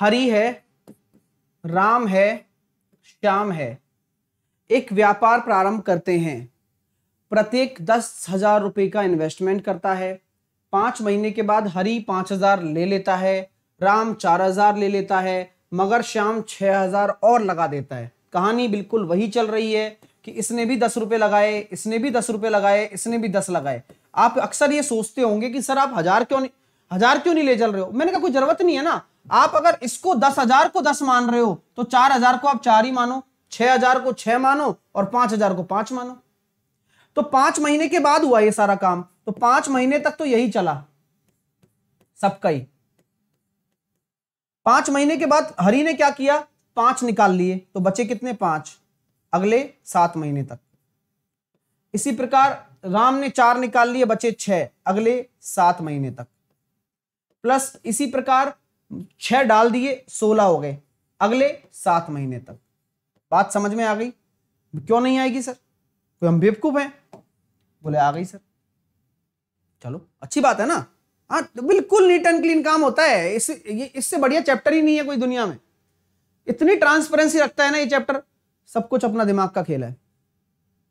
[SPEAKER 1] हरी है राम है श्याम है एक व्यापार प्रारंभ करते हैं प्रत्येक दस हजार रुपये का इन्वेस्टमेंट करता है पाँच महीने के बाद हरी पाँच हजार ले लेता है राम चार हजार ले लेता है मगर श्याम छः हजार और लगा देता है कहानी बिल्कुल वही चल रही है कि इसने भी दस रुपये लगाए इसने भी दस रुपये लगाए इसने भी दस लगाए आप अक्सर ये सोचते होंगे कि सर आप हजार क्यों नहीं हजार क्यों नहीं ले चल रहे हो मैंने कहा कोई जरूरत नहीं है ना आप अगर इसको दस हजार को दस मान रहे हो तो चार हजार को आप चार ही मानो छह हजार को छह मानो और पांच हजार को पांच मानो तो पांच महीने के बाद हुआ ये सारा काम तो पांच महीने तक तो यही चला सबका ही पांच महीने के बाद हरि ने क्या किया पांच निकाल लिए तो बचे कितने पांच अगले सात महीने तक इसी प्रकार राम ने चार निकाल लिए बचे छह अगले सात महीने तक प्लस इसी प्रकार छह डाल दिए सोलह हो गए अगले सात महीने तक बात समझ में आ गई क्यों नहीं आएगी सर कोई हम बेवकूफ़ हैं बोले आ गई सर चलो अच्छी बात है ना हाँ तो बिल्कुल नीट एंड क्लीन काम होता है इस ये इससे बढ़िया चैप्टर ही नहीं है कोई दुनिया में इतनी ट्रांसपेरेंसी रखता है ना ये चैप्टर सब कुछ अपना दिमाग का खेल है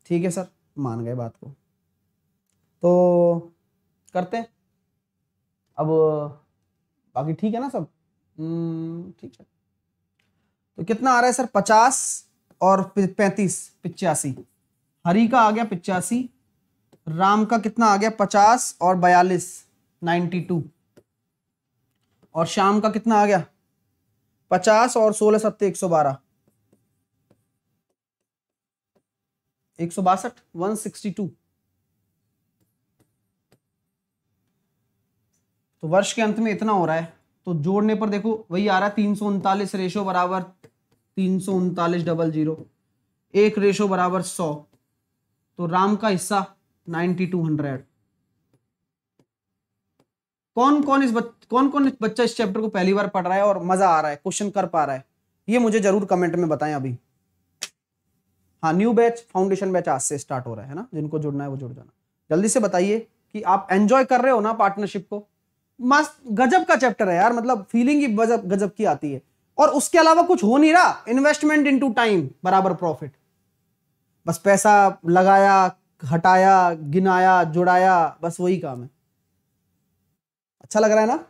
[SPEAKER 1] ठीक है सर मान गए बात को तो करते हैं अब बाकी ठीक है ना सब हम्म, ठीक है तो कितना आ रहा है सर पचास और पैंतीस पिचासी हरी का आ गया पिचासी राम का कितना आ गया पचास और बयालीस नाइन्टी टू और शाम का कितना आ गया पचास और सोलह सत्तर एक सौ बारह एक सौ बासठ वन सिक्सटी टू तो वर्ष के अंत में इतना हो रहा है तो जोड़ने पर देखो वही आ रहा है तीन सौ उनतालीस रेशो बराबर तीन सौ उनतालीस डबल जीरो एक रेशो बराबर सौ तो राम का हिस्सा 9200 कौन कौन इस बच, कौन कौन बच्चा इस चैप्टर को पहली बार पढ़ रहा है और मजा आ रहा है क्वेश्चन कर पा रहा है ये मुझे जरूर कमेंट में बताएं अभी हाँ न्यू बैच फाउंडेशन बैच आज से स्टार्ट हो रहा है ना जिनको जुड़ना है वो जुड़ जाना जल्दी से बताइए कि आप एंजॉय कर रहे हो ना पार्टनरशिप को मस्त गजब का चैप्टर है यार मतलब फीलिंग ही गजब गजब की आती है और उसके अलावा कुछ हो नहीं रहा इन्वेस्टमेंट इनटू टाइम बराबर प्रॉफिट बस पैसा लगाया हटाया गिनाया जुड़ाया बस वही काम है अच्छा लग रहा है ना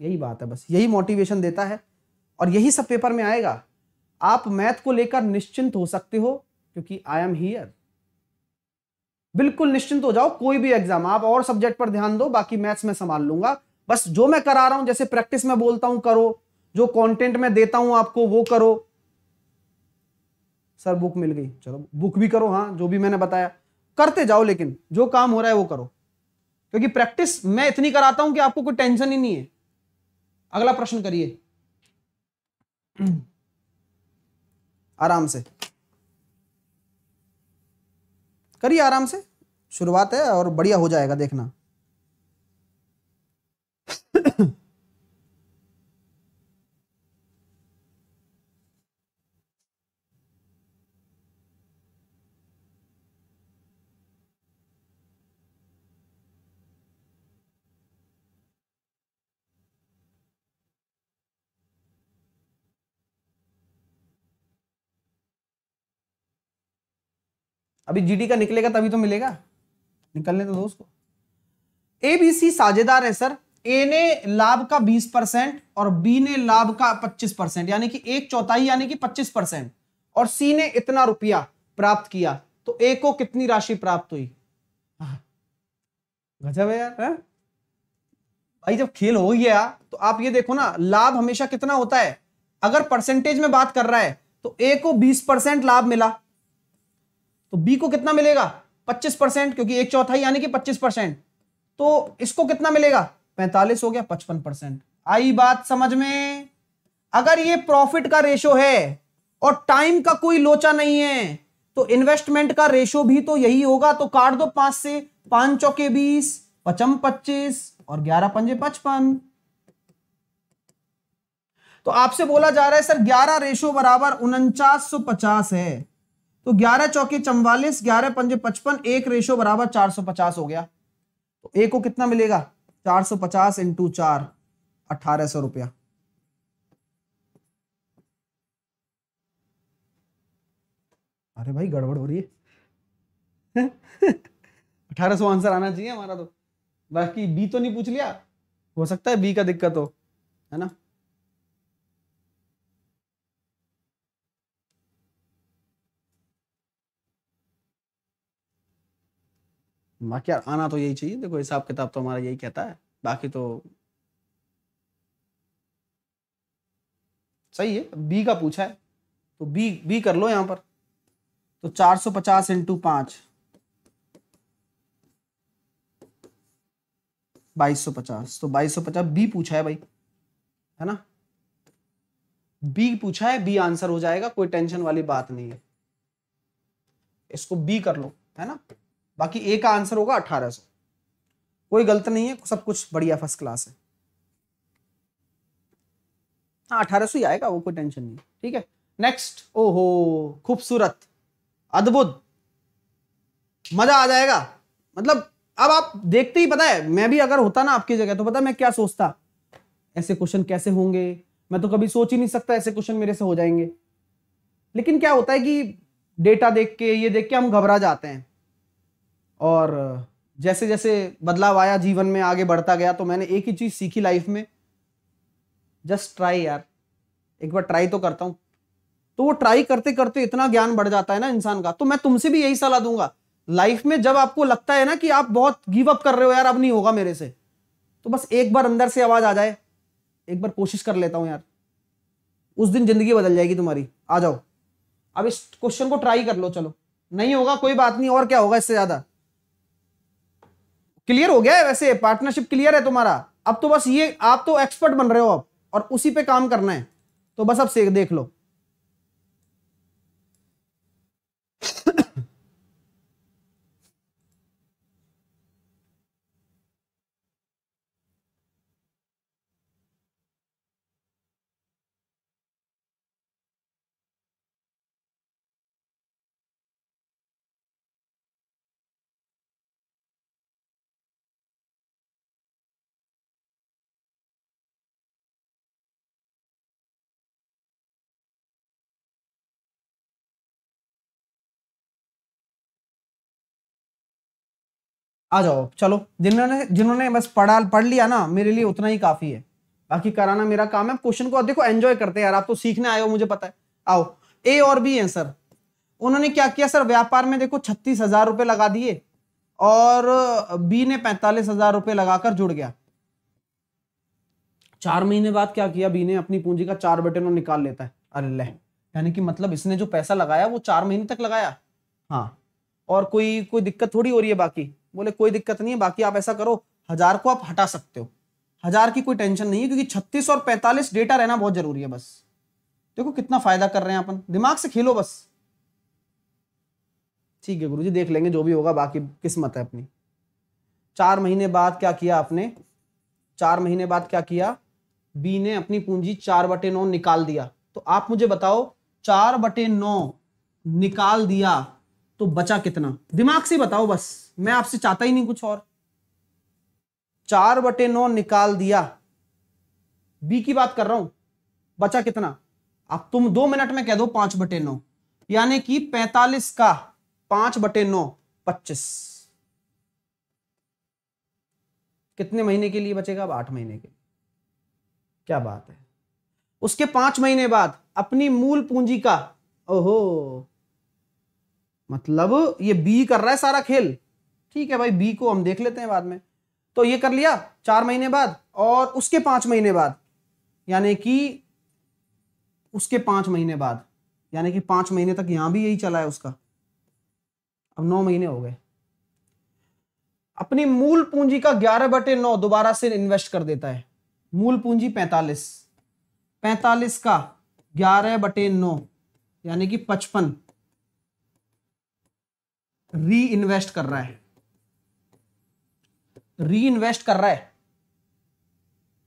[SPEAKER 1] यही बात है बस यही मोटिवेशन देता है और यही सब पेपर में आएगा आप मैथ को लेकर निश्चिंत हो सकते हो क्योंकि आई एम हियर बिल्कुल निश्चिंत हो जाओ कोई भी एग्जाम आप और सब्जेक्ट पर ध्यान दो बाकी मैथ्स में संभाल लूंगा बस जो मैं करा रहा हूं जैसे प्रैक्टिस में बोलता हूं करो जो कंटेंट में देता हूं आपको वो करो सर बुक मिल गई चलो बुक भी करो हाँ जो भी मैंने बताया करते जाओ लेकिन जो काम हो रहा है वो करो क्योंकि प्रैक्टिस मैं इतनी कराता हूं कि आपको कोई टेंशन ही नहीं है अगला प्रश्न करिए आराम से करिए आराम से शुरुआत है और बढ़िया हो जाएगा देखना अभी जीडी का निकलेगा तभी तो मिलेगा निकलने तो दो उसको ए बी सी साझेदार है सर ए ने लाभ का 20 परसेंट और बी ने लाभ का 25 परसेंट यानी कि एक चौथाई यानी कि 25 परसेंट और सी ने इतना रुपया प्राप्त किया तो ए को कितनी राशि प्राप्त हुई गजब है यार भाई जब खेल हो गया तो आप ये देखो ना लाभ हमेशा कितना होता है अगर परसेंटेज में बात कर रहा है तो ए को 20 परसेंट लाभ मिला तो बी को कितना मिलेगा पच्चीस परसेंट क्योंकि एक चौथाई यानी कि पच्चीस परसेंट तो इसको कितना मिलेगा पैंतालीस हो गया पचपन परसेंट आई बात समझ में अगर ये प्रॉफिट का रेशो है और टाइम का कोई लोचा नहीं है तो इन्वेस्टमेंट का रेशो भी तो यही होगा तो काट दो पांच से पांच चौके बीस पचम पच्चीस और ग्यारह पंजे पचपन तो आपसे बोला जा रहा है सर ग्यारह रेशो बराबर उनचास सौ पचास है तो ग्यारह चौके चौवालीस ग्यारह पंजे पचपन एक रेशो बराबर चार सौ पचास हो गया तो ए को कितना मिलेगा चार सौ पचास इंटू चार अठारह सौ रुपया अरे भाई गड़बड़ हो रही है [LAUGHS] अठारह सौ आंसर आना चाहिए हमारा तो बाकी बी तो नहीं पूछ लिया हो सकता है बी का दिक्कत हो है ना बाकी यार आना तो यही चाहिए देखो हिसाब किताब तो हमारा यही कहता है बाकी तो सही है बी का पूछा है तो बी बी कर लो यहां पर तो 450 सौ पचास इंटू पांच बाईस सौ पचास तो बाईस सौ पचास बी पूछा है भाई है ना बी पूछा है बी आंसर हो जाएगा कोई टेंशन वाली बात नहीं है इसको बी कर लो है ना बाकी ए का आंसर होगा अठारह सौ कोई गलत नहीं है सब कुछ बढ़िया फर्स्ट क्लास है हाँ अठारह सौ ही आएगा वो कोई टेंशन नहीं ठीक है नेक्स्ट ओहो खूबसूरत अद्भुत मजा आ जाएगा मतलब अब आप देखते ही पता है मैं भी अगर होता ना आपकी जगह तो पता मैं क्या सोचता ऐसे क्वेश्चन कैसे होंगे मैं तो कभी सोच ही नहीं सकता ऐसे क्वेश्चन मेरे से हो जाएंगे लेकिन क्या होता है कि डेटा देख के ये देख के हम घबरा जाते हैं और जैसे जैसे बदलाव आया जीवन में आगे बढ़ता गया तो मैंने एक ही चीज़ सीखी लाइफ में जस्ट ट्राई यार एक बार ट्राई तो करता हूँ तो वो ट्राई करते करते इतना ज्ञान बढ़ जाता है ना इंसान का तो मैं तुमसे भी यही सलाह दूंगा लाइफ में जब आपको लगता है ना कि आप बहुत गिव अप कर रहे हो यार अब नहीं होगा मेरे से तो बस एक बार अंदर से आवाज आ जाए एक बार कोशिश कर लेता हूँ यार उस दिन जिंदगी बदल जाएगी तुम्हारी आ जाओ अब इस क्वेश्चन को ट्राई कर लो चलो नहीं होगा कोई बात नहीं और क्या होगा इससे ज्यादा क्लियर हो गया है वैसे पार्टनरशिप क्लियर है तुम्हारा अब तो बस ये आप तो एक्सपर्ट बन रहे हो अब और उसी पे काम करना है तो बस अब से देख लो आ जाओ चलो जिन्होंने जिन्होंने बस पढ़ा पढ़ लिया ना मेरे लिए उतना ही काफ़ी है बाकी कराना मेरा काम है क्वेश्चन को देखो एंजॉय करते हैं यार आप तो सीखने आए हो मुझे पता है आओ ए और बी है सर उन्होंने क्या किया सर व्यापार में देखो छत्तीस हजार रुपए लगा दिए और बी ने पैंतालीस हजार रुपए लगाकर जुड़ गया चार महीने बाद क्या किया बी ने अपनी पूंजी का चार बटे नौ निकाल लेता है अरे लह यानी कि मतलब इसने जो पैसा लगाया वो चार महीने तक लगाया हाँ और कोई कोई दिक्कत थोड़ी हो रही है बाकी बोले कोई दिक्कत नहीं है बाकी आप ऐसा करो हजार को आप हटा सकते हो हजार की कोई टेंशन नहीं है क्योंकि छत्तीस और पैंतालीस डेटा रहना बहुत जरूरी है बस देखो कितना फायदा कर रहे हैं अपन दिमाग से खेलो बस ठीक है गुरुजी देख लेंगे जो भी होगा बाकी किस्मत है अपनी चार महीने बाद क्या किया आपने चार महीने बाद क्या किया बी ने अपनी पूंजी चार बटे नौ निकाल दिया तो आप मुझे बताओ चार बटे नौ निकाल दिया तो बचा कितना दिमाग से बताओ बस मैं आपसे चाहता ही नहीं कुछ और चार बटे नौ निकाल दिया बी की बात कर रहा हूं बचा कितना अब तुम दो मिनट में कह दो पांच बटे नौ यानी कि पैंतालीस का पांच बटे नौ पच्चीस कितने महीने के लिए बचेगा अब आठ महीने के क्या बात है उसके पांच महीने बाद अपनी मूल पूंजी का ओहो मतलब ये बी कर रहा है सारा खेल ठीक है भाई बी को हम देख लेते हैं बाद में तो ये कर लिया चार महीने बाद और उसके पांच महीने बाद यानी कि उसके पांच महीने बाद यानी कि पांच महीने तक यहां भी यही चला है उसका अब नौ महीने हो गए अपनी मूल पूंजी का ग्यारह बटे नौ दोबारा से इन्वेस्ट कर देता है मूल पूंजी पैंतालीस पैंतालीस का ग्यारह बटे नौ यानी कि पचपन री इन्वेस्ट कर रहा है री इन्वेस्ट कर रहा है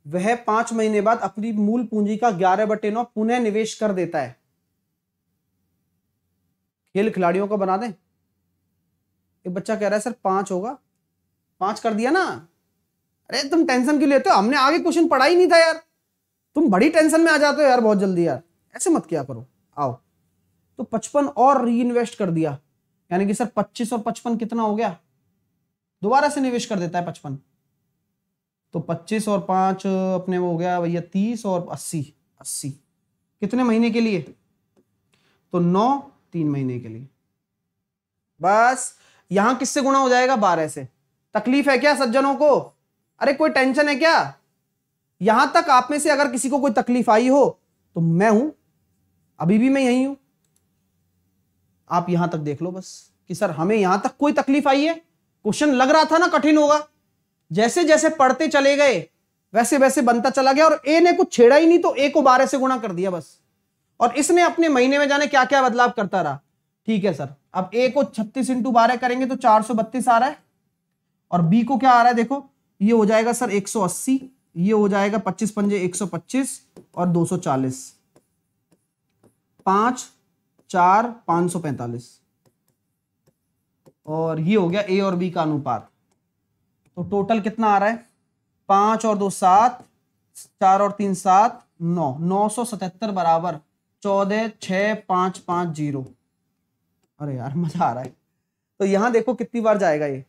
[SPEAKER 1] वह पांच महीने बाद अपनी मूल पूंजी का ग्यारह बटे नौ पुनः निवेश कर देता है खेल खिलाड़ियों को बना दें एक बच्चा कह रहा है सर पांच होगा पांच कर दिया ना अरे तुम टेंशन क्यों लेते हो हमने आगे क्वेश्चन पढ़ा ही नहीं था यार तुम बड़ी टेंशन में आ जाते हो यार बहुत जल्दी यार ऐसे मत किया करो आओ तो पचपन और री इन्वेस्ट कर दिया यानी कि सर पच्चीस और पचपन कितना हो गया दोबारा से निवेश कर देता है पचपन तो पच्चीस और पांच अपने वो हो गया भैया तीस और अस्सी अस्सी कितने महीने के लिए तो नौ तीन महीने के लिए बस यहां किससे गुणा हो जाएगा बारह से तकलीफ है क्या सज्जनों को अरे कोई टेंशन है क्या यहां तक आप में से अगर किसी को कोई तकलीफ आई हो तो मैं हूं अभी भी मैं यही हूं आप यहां तक देख लो बस कि सर हमें यहां तक कोई तकलीफ आई है क्वेश्चन लग रहा था ना कठिन होगा जैसे जैसे पढ़ते चले गए वैसे वैसे बनता चला गया और ए ने कुछ छेड़ा ही नहीं तो ए को बारह से गुणा कर दिया बस और इसने अपने महीने में जाने क्या क्या बदलाव करता रहा ठीक है सर अब ए को छत्तीस इंटू बारह करेंगे तो चार सौ बत्तीस आ रहा है और बी को क्या आ रहा है देखो ये हो जाएगा सर एक सौ अस्सी ये हो जाएगा पच्चीस पंजे एक सौ पच्चीस और दो सौ चालीस पांच चार पांच सौ पैंतालीस और ये हो गया ए और बी का अनुपात तो टोटल कितना आ रहा है पांच और दो सात चार और तीन सात नौ नौ सौ सतहत्तर बराबर चौदह छ पांच पांच जीरो अरे यार मज़ा आ रहा है तो यहां देखो कितनी बार जाएगा ये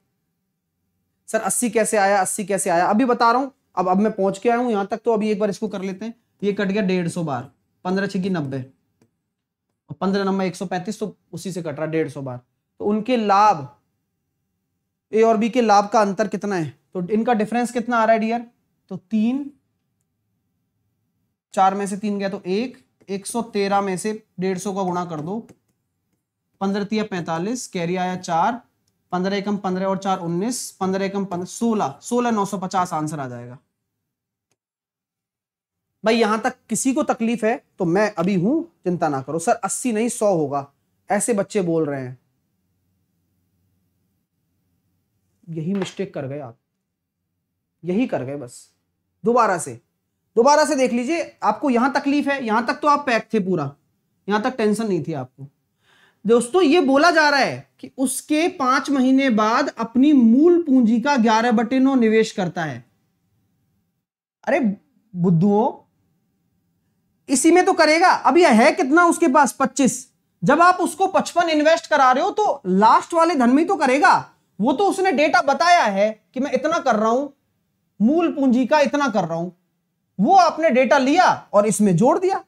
[SPEAKER 1] सर अस्सी कैसे आया अस्सी कैसे आया अभी बता रहा हूं अब अब मैं पहुंच के आया हूं यहां तक तो अभी एक बार इसको कर लेते हैं ये कट गया डेढ़ सौ बार पंद्रह छिकी नब्बे और पंद्रह नंबर एक सौ पैंतीस तो उसी से कट रहा है डेढ़ सौ बार तो उनके लाभ ए और बी के लाभ का अंतर कितना है तो इनका डिफरेंस कितना आ रहा है डियर तो तीन चार में से तीन गया तो एक एक सौ तेरह में से डेढ़ सौ का गुणा कर दो पंद्रह तीय पैंतालीस कैरी आया चार पंद्रह एकम पंद्रह और चार उन्नीस पंद्रह एकम पंद्रह सोलह सोलह नौ सौ पचास आंसर आ जाएगा भाई यहां तक किसी को तकलीफ है तो मैं अभी हूं चिंता ना करो सर अस्सी नहीं सौ होगा ऐसे बच्चे बोल रहे हैं यही मिस्टेक कर गए आप यही कर गए बस दोबारा से दोबारा से देख लीजिए आपको यहां तकलीफ है यहां तक तो आप पैक थे पूरा यहां तक टेंशन नहीं थी आपको दोस्तों ये बोला जा रहा है कि उसके पांच महीने बाद अपनी मूल पूंजी का ग्यारह बटे नौ निवेश करता है अरे बुद्धुओं इसी में तो करेगा अब यह है कितना उसके पास पच्चीस जब आप उसको पचपन इन्वेस्ट करा रहे हो तो लास्ट वाले धन में तो करेगा वो तो उसने डेटा बताया है कि मैं इतना कर रहा हूं मूल पूंजी का इतना कर रहा हूं वो आपने डेटा लिया और इसमें जोड़ दिया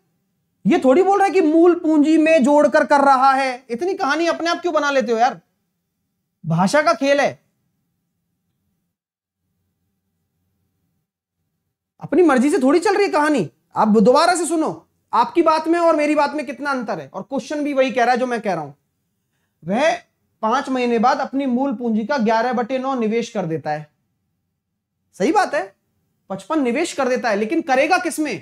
[SPEAKER 1] ये थोड़ी बोल रहा है कि मूल पूंजी में जोड़कर कर रहा है इतनी कहानी अपने आप क्यों बना लेते हो यार भाषा का खेल है अपनी मर्जी से थोड़ी चल रही है कहानी आप दोबारा से सुनो आपकी बात में और मेरी बात में कितना अंतर है और क्वेश्चन भी वही कह रहा है जो मैं कह रहा हूं वह पांच महीने बाद अपनी मूल पूंजी का ग्यारह बटे नौ निवेश कर देता है सही बात है पचपन निवेश कर देता है लेकिन करेगा किसमें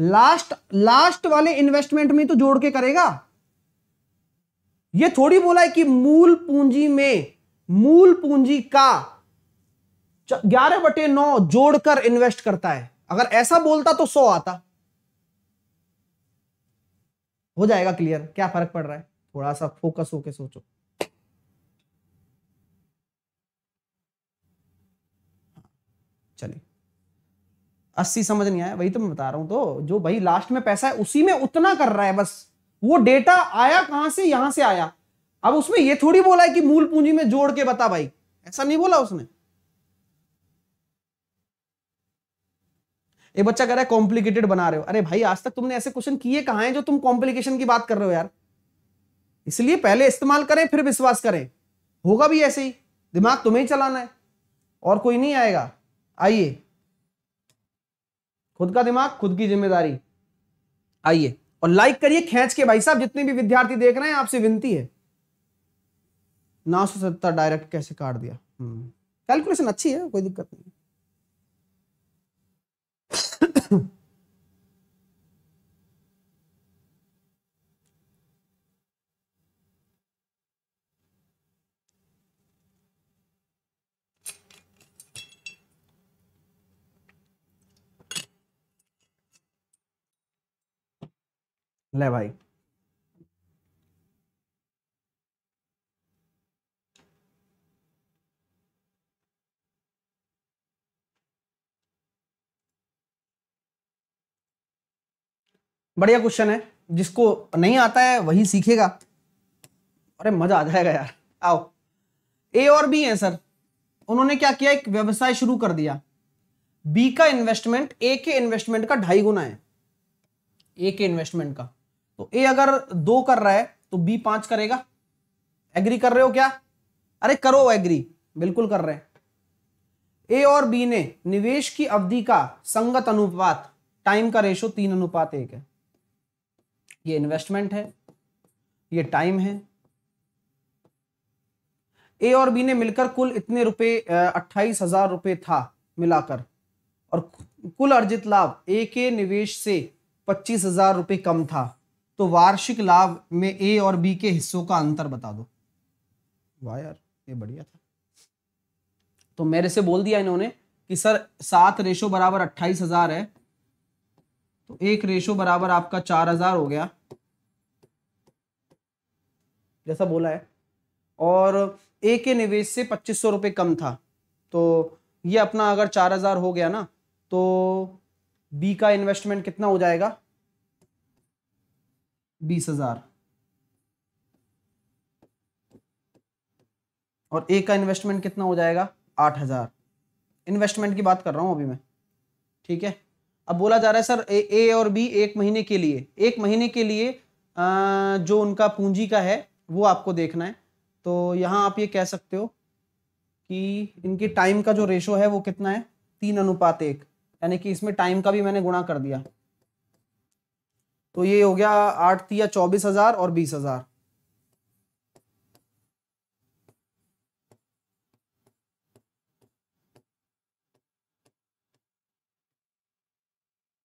[SPEAKER 1] लास्ट लास्ट वाले इन्वेस्टमेंट में तो जोड़ के करेगा यह थोड़ी बोला है कि मूल पूंजी में मूल पूंजी का ग्यारह बटे नौ जोड़कर इन्वेस्ट करता है अगर ऐसा बोलता तो सौ आता हो जाएगा क्लियर क्या फर्क पड़ रहा है थोड़ा सा फोकस होके सोचो चले अस्सी समझ नहीं आया वही तो मैं बता रहा हूं तो जो भाई लास्ट में पैसा है उसी में उतना कर रहा है बस वो डेटा आया कहां से यहां से आया अब उसमें ये थोड़ी बोला है कि मूल पूंजी में जोड़ के बता भाई ऐसा नहीं बोला उसने ये बच्चा कह रहा है कॉम्प्लिकेटेड बना रहे हो अरे भाई आज तक तुमने ऐसे क्वेश्चन किए कहा है जो तुम कॉम्प्लिकेशन की बात कर रहे हो यार इसलिए पहले इस्तेमाल करें फिर विश्वास करें होगा भी ऐसे ही दिमाग तुम्हें ही चलाना है और कोई नहीं आएगा आइए खुद का दिमाग खुद की जिम्मेदारी आइए और लाइक करिए खेच के भाई साहब जितने भी विद्यार्थी देख रहे हैं आपसे विनती है नौ सौ सत्तर डायरेक्ट कैसे काट दिया कैलकुलेशन हम्म। अच्छी है कोई दिक्कत नहीं ले भाई बढ़िया क्वेश्चन है जिसको नहीं आता है वही सीखेगा अरे मजा आ जाएगा यार आओ ए और बी है सर उन्होंने क्या किया एक व्यवसाय शुरू कर दिया बी का इन्वेस्टमेंट ए के इन्वेस्टमेंट का ढाई गुना है ए के इन्वेस्टमेंट का तो ए अगर दो कर रहा है तो बी पांच करेगा एग्री कर रहे हो क्या अरे करो एग्री बिल्कुल कर रहे हैं ए और बी ने निवेश की अवधि का संगत अनुपात टाइम का रेशो तीन अनुपात एक है ये इन्वेस्टमेंट है ये टाइम है ए और बी ने मिलकर कुल इतने रुपए अट्ठाईस हजार रुपए था मिलाकर और कुल अर्जित लाभ ए के निवेश से पच्चीस हजार रुपए कम था तो वार्षिक लाभ में ए और बी के हिस्सों का अंतर बता दो वाह यार ये बढ़िया था तो मेरे से बोल दिया इन्होंने कि सर सात रेशो बराबर अट्ठाईस हजार है तो एक रेशो बराबर आपका चार हजार हो गया जैसा बोला है और ए के निवेश से पच्चीस सौ रुपये कम था तो ये अपना अगर चार हजार हो गया ना तो बी का इन्वेस्टमेंट कितना हो जाएगा बीस हजार और ए का इन्वेस्टमेंट कितना हो जाएगा आठ हजार इन्वेस्टमेंट की बात कर रहा हूं अभी मैं ठीक है अब बोला जा रहा है सर ए, ए और बी एक महीने के लिए एक महीने के लिए आ, जो उनका पूंजी का है वो आपको देखना है तो यहां आप ये कह सकते हो कि इनके टाइम का जो रेशो है वो कितना है तीन अनुपात एक यानी कि इसमें टाइम का भी मैंने गुणा कर दिया तो ये हो गया आठ या चौबीस हजार और बीस हजार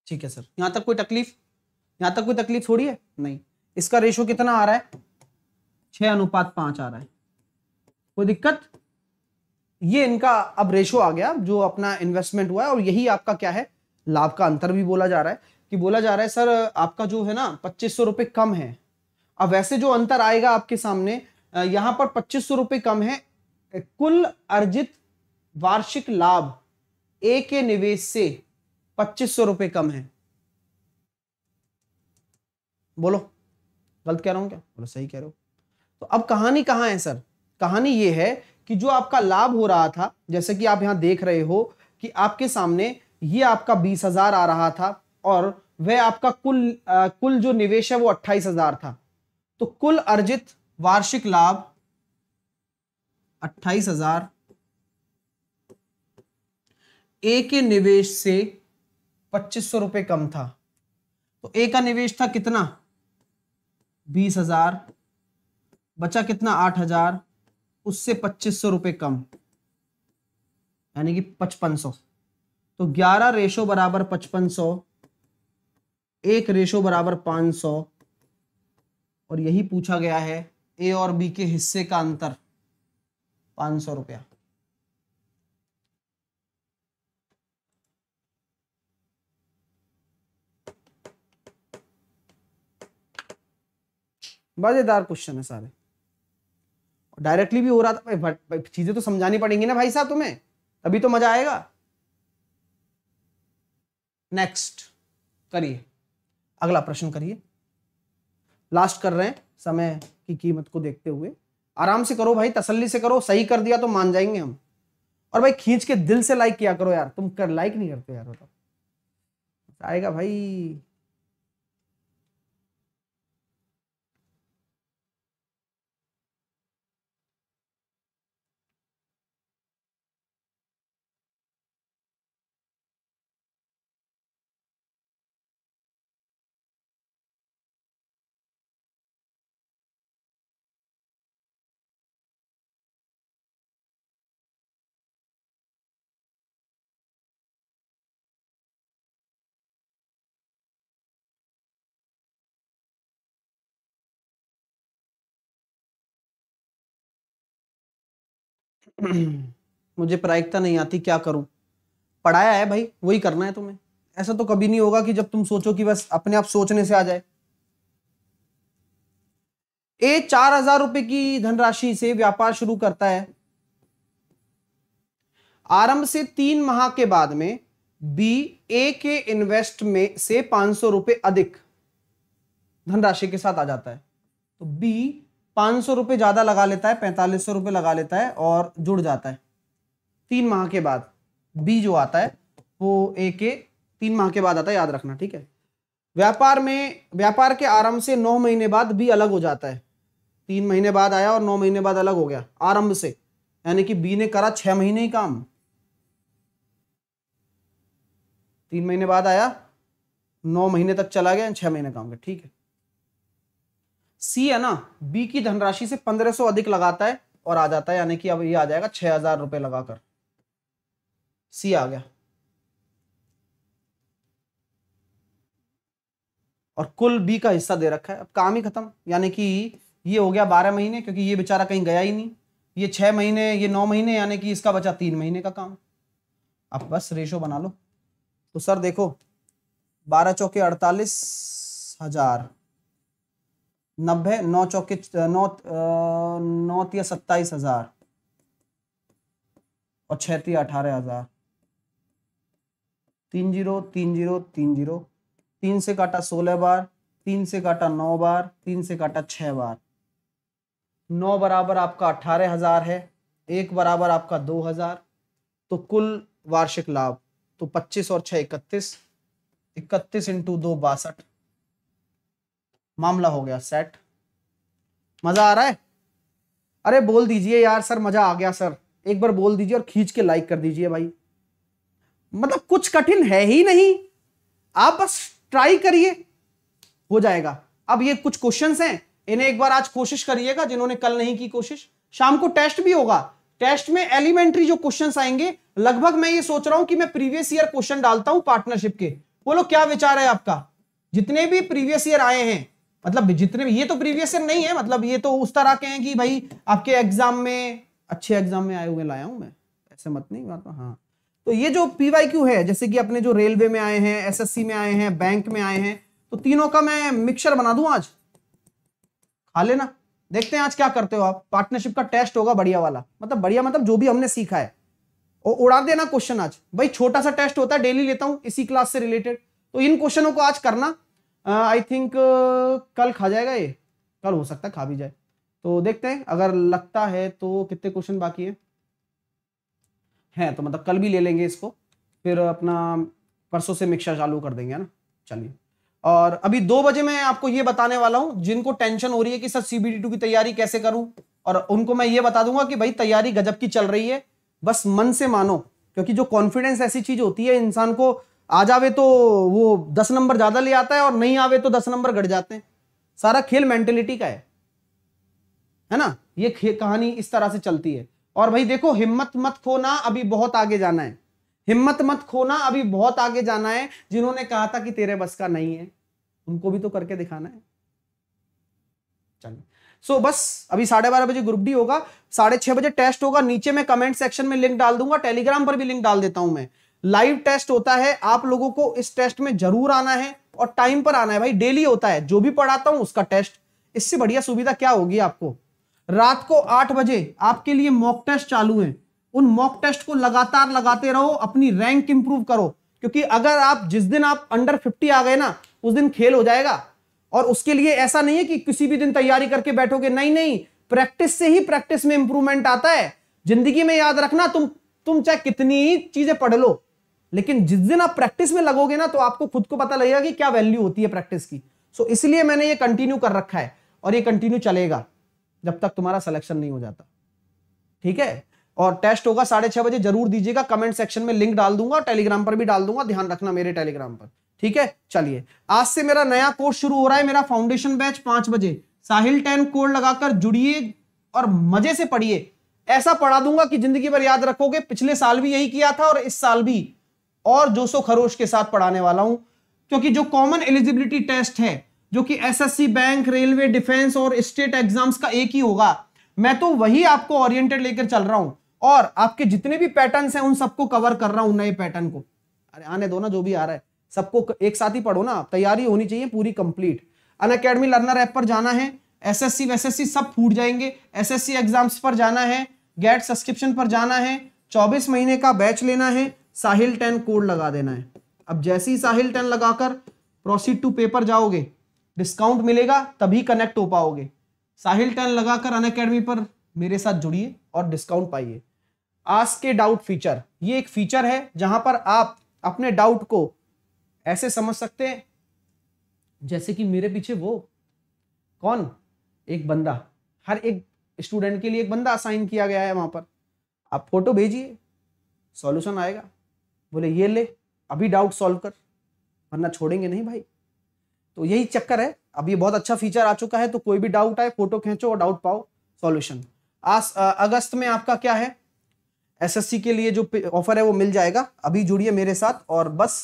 [SPEAKER 1] ठीक है सर यहां तक कोई तकलीफ यहां तक कोई तकलीफ थोड़ी है नहीं इसका रेशो कितना आ रहा है छह अनुपात पांच आ रहा है कोई दिक्कत ये इनका अब रेशो आ गया जो अपना इन्वेस्टमेंट हुआ है और यही आपका क्या है लाभ का अंतर भी बोला जा रहा है कि बोला जा रहा है सर आपका जो है ना पच्चीस सौ रुपये कम है अब वैसे जो अंतर आएगा आपके सामने यहाँ पर पच्चीस सौ रुपये कम है कुल अर्जित वार्षिक लाभ ए के निवेश से पच्चीस सौ रुपये कम है बोलो गलत कह रहा हूँ क्या बोलो सही कह रहे हो तो अब कहानी कहाँ है सर कहानी ये है कि जो आपका लाभ हो रहा था जैसे कि आप यहाँ देख रहे हो कि आपके सामने ये आपका बीस हजार आ रहा था और वह आपका कुल आ, कुल जो निवेश है वो अट्ठाईस हजार था तो कुल अर्जित वार्षिक लाभ अट्ठाईस हजार ए के निवेश से पच्चीस सौ रुपए कम था तो ए का निवेश था कितना बीस हजार बचा कितना आठ हजार उससे पच्चीस सौ रुपए कम यानी कि पचपन सौ तो ग्यारह रेशो बराबर पचपन सौ एक रेशो बराबर 500 और यही पूछा गया है ए और बी के हिस्से का अंतर पांच सौ रुपया मजेदार क्वेश्चन है सारे डायरेक्टली भी हो रहा था भाई चीजें तो समझानी पड़ेंगी ना भाई साहब तुम्हें तभी तो मजा आएगा नेक्स्ट करिए अगला प्रश्न करिए लास्ट कर रहे हैं समय की कीमत को देखते हुए आराम से करो भाई तसल्ली से करो सही कर दिया तो मान जाएंगे हम और भाई खींच के दिल से लाइक किया करो यार तुम कर लाइक नहीं करते यार बताओ आएगा भाई मुझे प्रायिकता नहीं आती क्या करूं पढ़ाया है भाई वही करना है तुम्हें ऐसा तो कभी नहीं होगा कि जब तुम सोचो कि बस अपने आप सोचने से आ जाए ए चार हजार रुपए की धनराशि से व्यापार शुरू करता है आरंभ से तीन माह के बाद में बी ए के इन्वेस्ट में से पांच सौ रुपए अधिक धनराशि के साथ आ जाता है तो बी पाँच सौ रुपये ज़्यादा लगा लेता है पैंतालीस सौ रुपये लगा लेता है और जुड़ जाता है तीन माह के बाद बी जो आता है वो ए के तीन माह के बाद आता है याद रखना ठीक है व्यापार में व्यापार के आरंभ से नौ महीने बाद बी अलग हो जाता है तीन महीने बाद आया और नौ महीने बाद अलग हो गया आरंभ से यानी कि बी ने करा छह महीने ही काम तीन महीने बाद आया नौ महीने तक चला गया छह महीने काम गया ठीक है सी है ना बी की धनराशि से पंद्रह सौ अधिक लगाता है और आ जाता है यानी कि अब ये आ जाएगा छह हजार रुपये लगाकर सी आ गया और कुल बी का हिस्सा दे रखा है अब काम ही खत्म यानी कि ये हो गया बारह महीने क्योंकि ये बेचारा कहीं गया ही नहीं ये छह महीने ये नौ महीने यानी कि इसका बचा तीन महीने का काम अब बस रेशो बना लो तो सर देखो बारह चौके अड़तालीस हजार नब्बे नौ चौके नौ नौ तिया सत्ताईस हजार और छह अठारह हजार तीन जीरो तीन जीरो तीन जीरो तीन से काटा सोलह बार तीन से काटा नौ बार तीन से काटा छह बार नौ बराबर आपका अठारह हजार है एक बराबर आपका दो हजार तो कुल वार्षिक लाभ तो पच्चीस और छह इकतीस इकतीस इंटू दो बासठ मामला हो गया सेट मजा आ रहा है अरे बोल दीजिए यार सर मजा आ गया सर एक बार बोल दीजिए और खींच के लाइक कर दीजिए भाई मतलब कुछ कठिन है ही नहीं आप बस ट्राई करिए हो जाएगा अब ये कुछ क्वेश्चंस हैं इन्हें एक बार आज कोशिश करिएगा जिन्होंने कल नहीं की कोशिश शाम को टेस्ट भी होगा टेस्ट में एलिमेंट्री जो क्वेश्चंस आएंगे लगभग मैं ये सोच रहा हूं कि मैं प्रीवियस ईयर क्वेश्चन डालता हूं पार्टनरशिप के बोलो क्या विचार है आपका जितने भी प्रीवियस ईयर आए हैं मतलब जितने भी ये तो प्रीवियस ईयर नहीं है मतलब ये तो उस तरह के हैं कि भाई आपके एग्जाम में अच्छे एग्जाम में आए हुए लाया हूं मैं ऐसे मत नहीं बात तो, हाँ तो ये जो क्यू है जैसे कि अपने जो रेलवे में आए हैं एसएससी में आए हैं बैंक में आए हैं तो तीनों का मैं मिक्सर बना दू आज खा लेना देखते हैं आज क्या करते हो आप पार्टनरशिप का टेस्ट होगा बढ़िया वाला मतलब बढ़िया मतलब जो भी हमने सीखा है और उड़ा देना क्वेश्चन आज भाई छोटा सा टेस्ट होता है डेली लेता हूं इसी क्लास से रिलेटेड तो इन क्वेश्चनों को आज करना आई थिंक कल खा जाएगा ये कल हो सकता है खा भी जाए तो देखते हैं अगर लगता है तो कितने क्वेश्चन बाकी है हैं तो मतलब कल भी ले लेंगे इसको फिर अपना परसों से मिक्सर चालू कर देंगे ना चलिए और अभी दो बजे मैं आपको ये बताने वाला हूँ जिनको टेंशन हो रही है कि सर सीबीडी टू की तैयारी कैसे करूं और उनको मैं ये बता दूंगा कि भाई तैयारी गजब की चल रही है बस मन से मानो क्योंकि जो कॉन्फिडेंस ऐसी चीज होती है इंसान को आ जावे तो वो दस नंबर ज़्यादा ले आता है और नहीं आवे तो दस नंबर घट जाते हैं सारा खेल मेंटेलिटी का है है ना ये कहानी इस तरह से चलती है और भाई देखो हिम्मत मत खोना अभी बहुत आगे जाना है हिम्मत मत खोना अभी बहुत आगे जाना है जिन्होंने कहा था कि तेरे बस का नहीं है उनको भी तो करके दिखाना है चलो सो so, बस अभी साढ़े बारह बजे ग्रुप डी होगा साढ़े छह बजे टेस्ट होगा नीचे मैं कमेंट सेक्शन में लिंक डाल दूंगा टेलीग्राम पर भी लिंक डाल देता हूं मैं लाइव टेस्ट होता है आप लोगों को इस टेस्ट में जरूर आना है और टाइम पर आना है भाई डेली होता है जो भी पढ़ाता हूं उसका टेस्ट इससे बढ़िया सुविधा क्या होगी आपको रात को आठ बजे आपके लिए मॉक टेस्ट चालू है उन मॉक टेस्ट को लगातार लगाते रहो अपनी रैंक इंप्रूव करो क्योंकि अगर आप जिस दिन आप अंडर फिफ्टी आ गए ना उस दिन खेल हो जाएगा और उसके लिए ऐसा नहीं है कि किसी भी दिन तैयारी करके बैठोगे नहीं नहीं प्रैक्टिस से ही प्रैक्टिस में इंप्रूवमेंट आता है जिंदगी में याद रखना तुम तुम चाहे कितनी ही चीजें पढ़ लो लेकिन जिस दिन आप प्रैक्टिस में लगोगे ना तो आपको खुद को पता लगेगा कि क्या वैल्यू होती है प्रैक्टिस की सो so, इसलिए मैंने ये कंटिन्यू कर रखा है और ये कंटिन्यू चलेगा जब तक तुम्हारा सिलेक्शन नहीं हो जाता ठीक है और टेस्ट होगा साढ़े छह बजे जरूर दीजिएगा कमेंट सेक्शन में लिंक डाल दूंगा टेलीग्राम पर भी डाल दूंगा ध्यान रखना मेरे टेलीग्राम पर ठीक है चलिए आज से मेरा नया कोर्स शुरू हो रहा है मेरा फाउंडेशन बैच पांच बजे साहिल टेन कोड लगाकर जुड़िए और मजे से पढ़िए ऐसा पढ़ा दूंगा कि जिंदगी भर याद रखोगे पिछले साल भी यही किया था और इस साल भी और जोशो खरोश के साथ पढ़ाने वाला हूं क्योंकि जो कॉमन एलिजिबिलिटी टेस्ट है जो कि एसएससी बैंक रेलवे डिफेंस और स्टेट एग्जाम्स का एक ही होगा मैं तो वही आपको ओरिएंटेड लेकर चल रहा हूं और आपके जितने भी पैटर्न हैं उन सबको कवर कर रहा हूं नए पैटर्न को अरे आने दो ना जो भी आ रहा है सबको एक साथ ही पढ़ो ना तैयारी होनी चाहिए पूरी complete Unacademy learner app पर जाना है एस एस सब फूट जाएंगे एस एग्जाम्स पर जाना है गेट सब्सक्रिप्शन पर जाना है चौबीस महीने का बैच लेना है साहिल टेन कोड लगा देना है अब जैसे ही साहिल टेन लगाकर प्रोसीड टू पेपर जाओगे डिस्काउंट मिलेगा तभी कनेक्ट हो पाओगे साहिल टेन लगाकर अन अकेडमी पर मेरे साथ जुड़िए और डिस्काउंट पाइए आज के डाउट फीचर ये एक फीचर है जहां पर आप अपने डाउट को ऐसे समझ सकते हैं जैसे कि मेरे पीछे वो कौन एक बंदा हर एक स्टूडेंट के लिए एक बंदा असाइन किया गया है वहां पर आप फोटो भेजिए सॉल्यूशन आएगा बोले ये ले अभी डाउट सॉल्व कर वरना छोड़ेंगे नहीं भाई तो यही चक्कर है अब ये बहुत अच्छा फीचर आ चुका है तो कोई भी डाउट आए फोटो खींचो और डाउट पाओ सॉल्यूशन आज अगस्त में आपका क्या है एसएससी के लिए जो ऑफर है वो मिल जाएगा अभी जुड़िए मेरे साथ और बस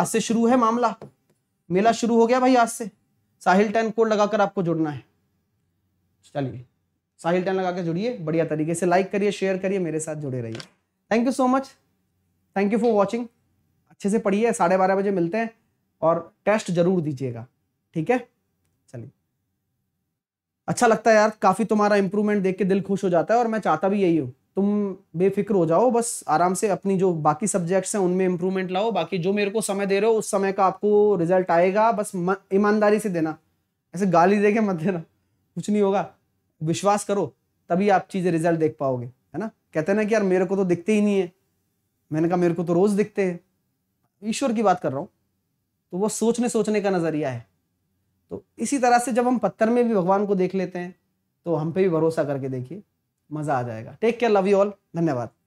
[SPEAKER 1] आज से शुरू है मामला मेला शुरू हो गया भाई आज से साहिल टेन कोड लगाकर आपको जुड़ना है चलिए साहिल टेन लगा जुड़िए बढ़िया तरीके से लाइक करिए शेयर करिए मेरे साथ जुड़े रहिए thank you so much thank you for watching अच्छे से पढ़िए साढ़े बारह बजे मिलते हैं और टेस्ट जरूर दीजिएगा ठीक है चलिए अच्छा लगता है यार काफ़ी तुम्हारा इंप्रूवमेंट देख के दिल खुश हो जाता है और मैं चाहता भी यही हूँ तुम बेफिक्र हो जाओ बस आराम से अपनी जो बाकी सब्जेक्ट्स हैं उनमें इंप्रूवमेंट लाओ बाकी जो मेरे को समय दे रहे हो उस समय का आपको रिजल्ट आएगा बस ईमानदारी से देना ऐसे गाली दे के मत देना कुछ नहीं होगा विश्वास करो तभी आप चीज़ें रिजल्ट देख पाओगे है ना कहते ना कि यार मेरे को तो दिखते ही नहीं है मैंने कहा मेरे को तो रोज दिखते हैं ईश्वर की बात कर रहा हूँ तो वो सोचने सोचने का नज़रिया है तो इसी तरह से जब हम पत्थर में भी भगवान को देख लेते हैं तो हम पे भी भरोसा करके देखिए मज़ा आ जाएगा take care love you all धन्यवाद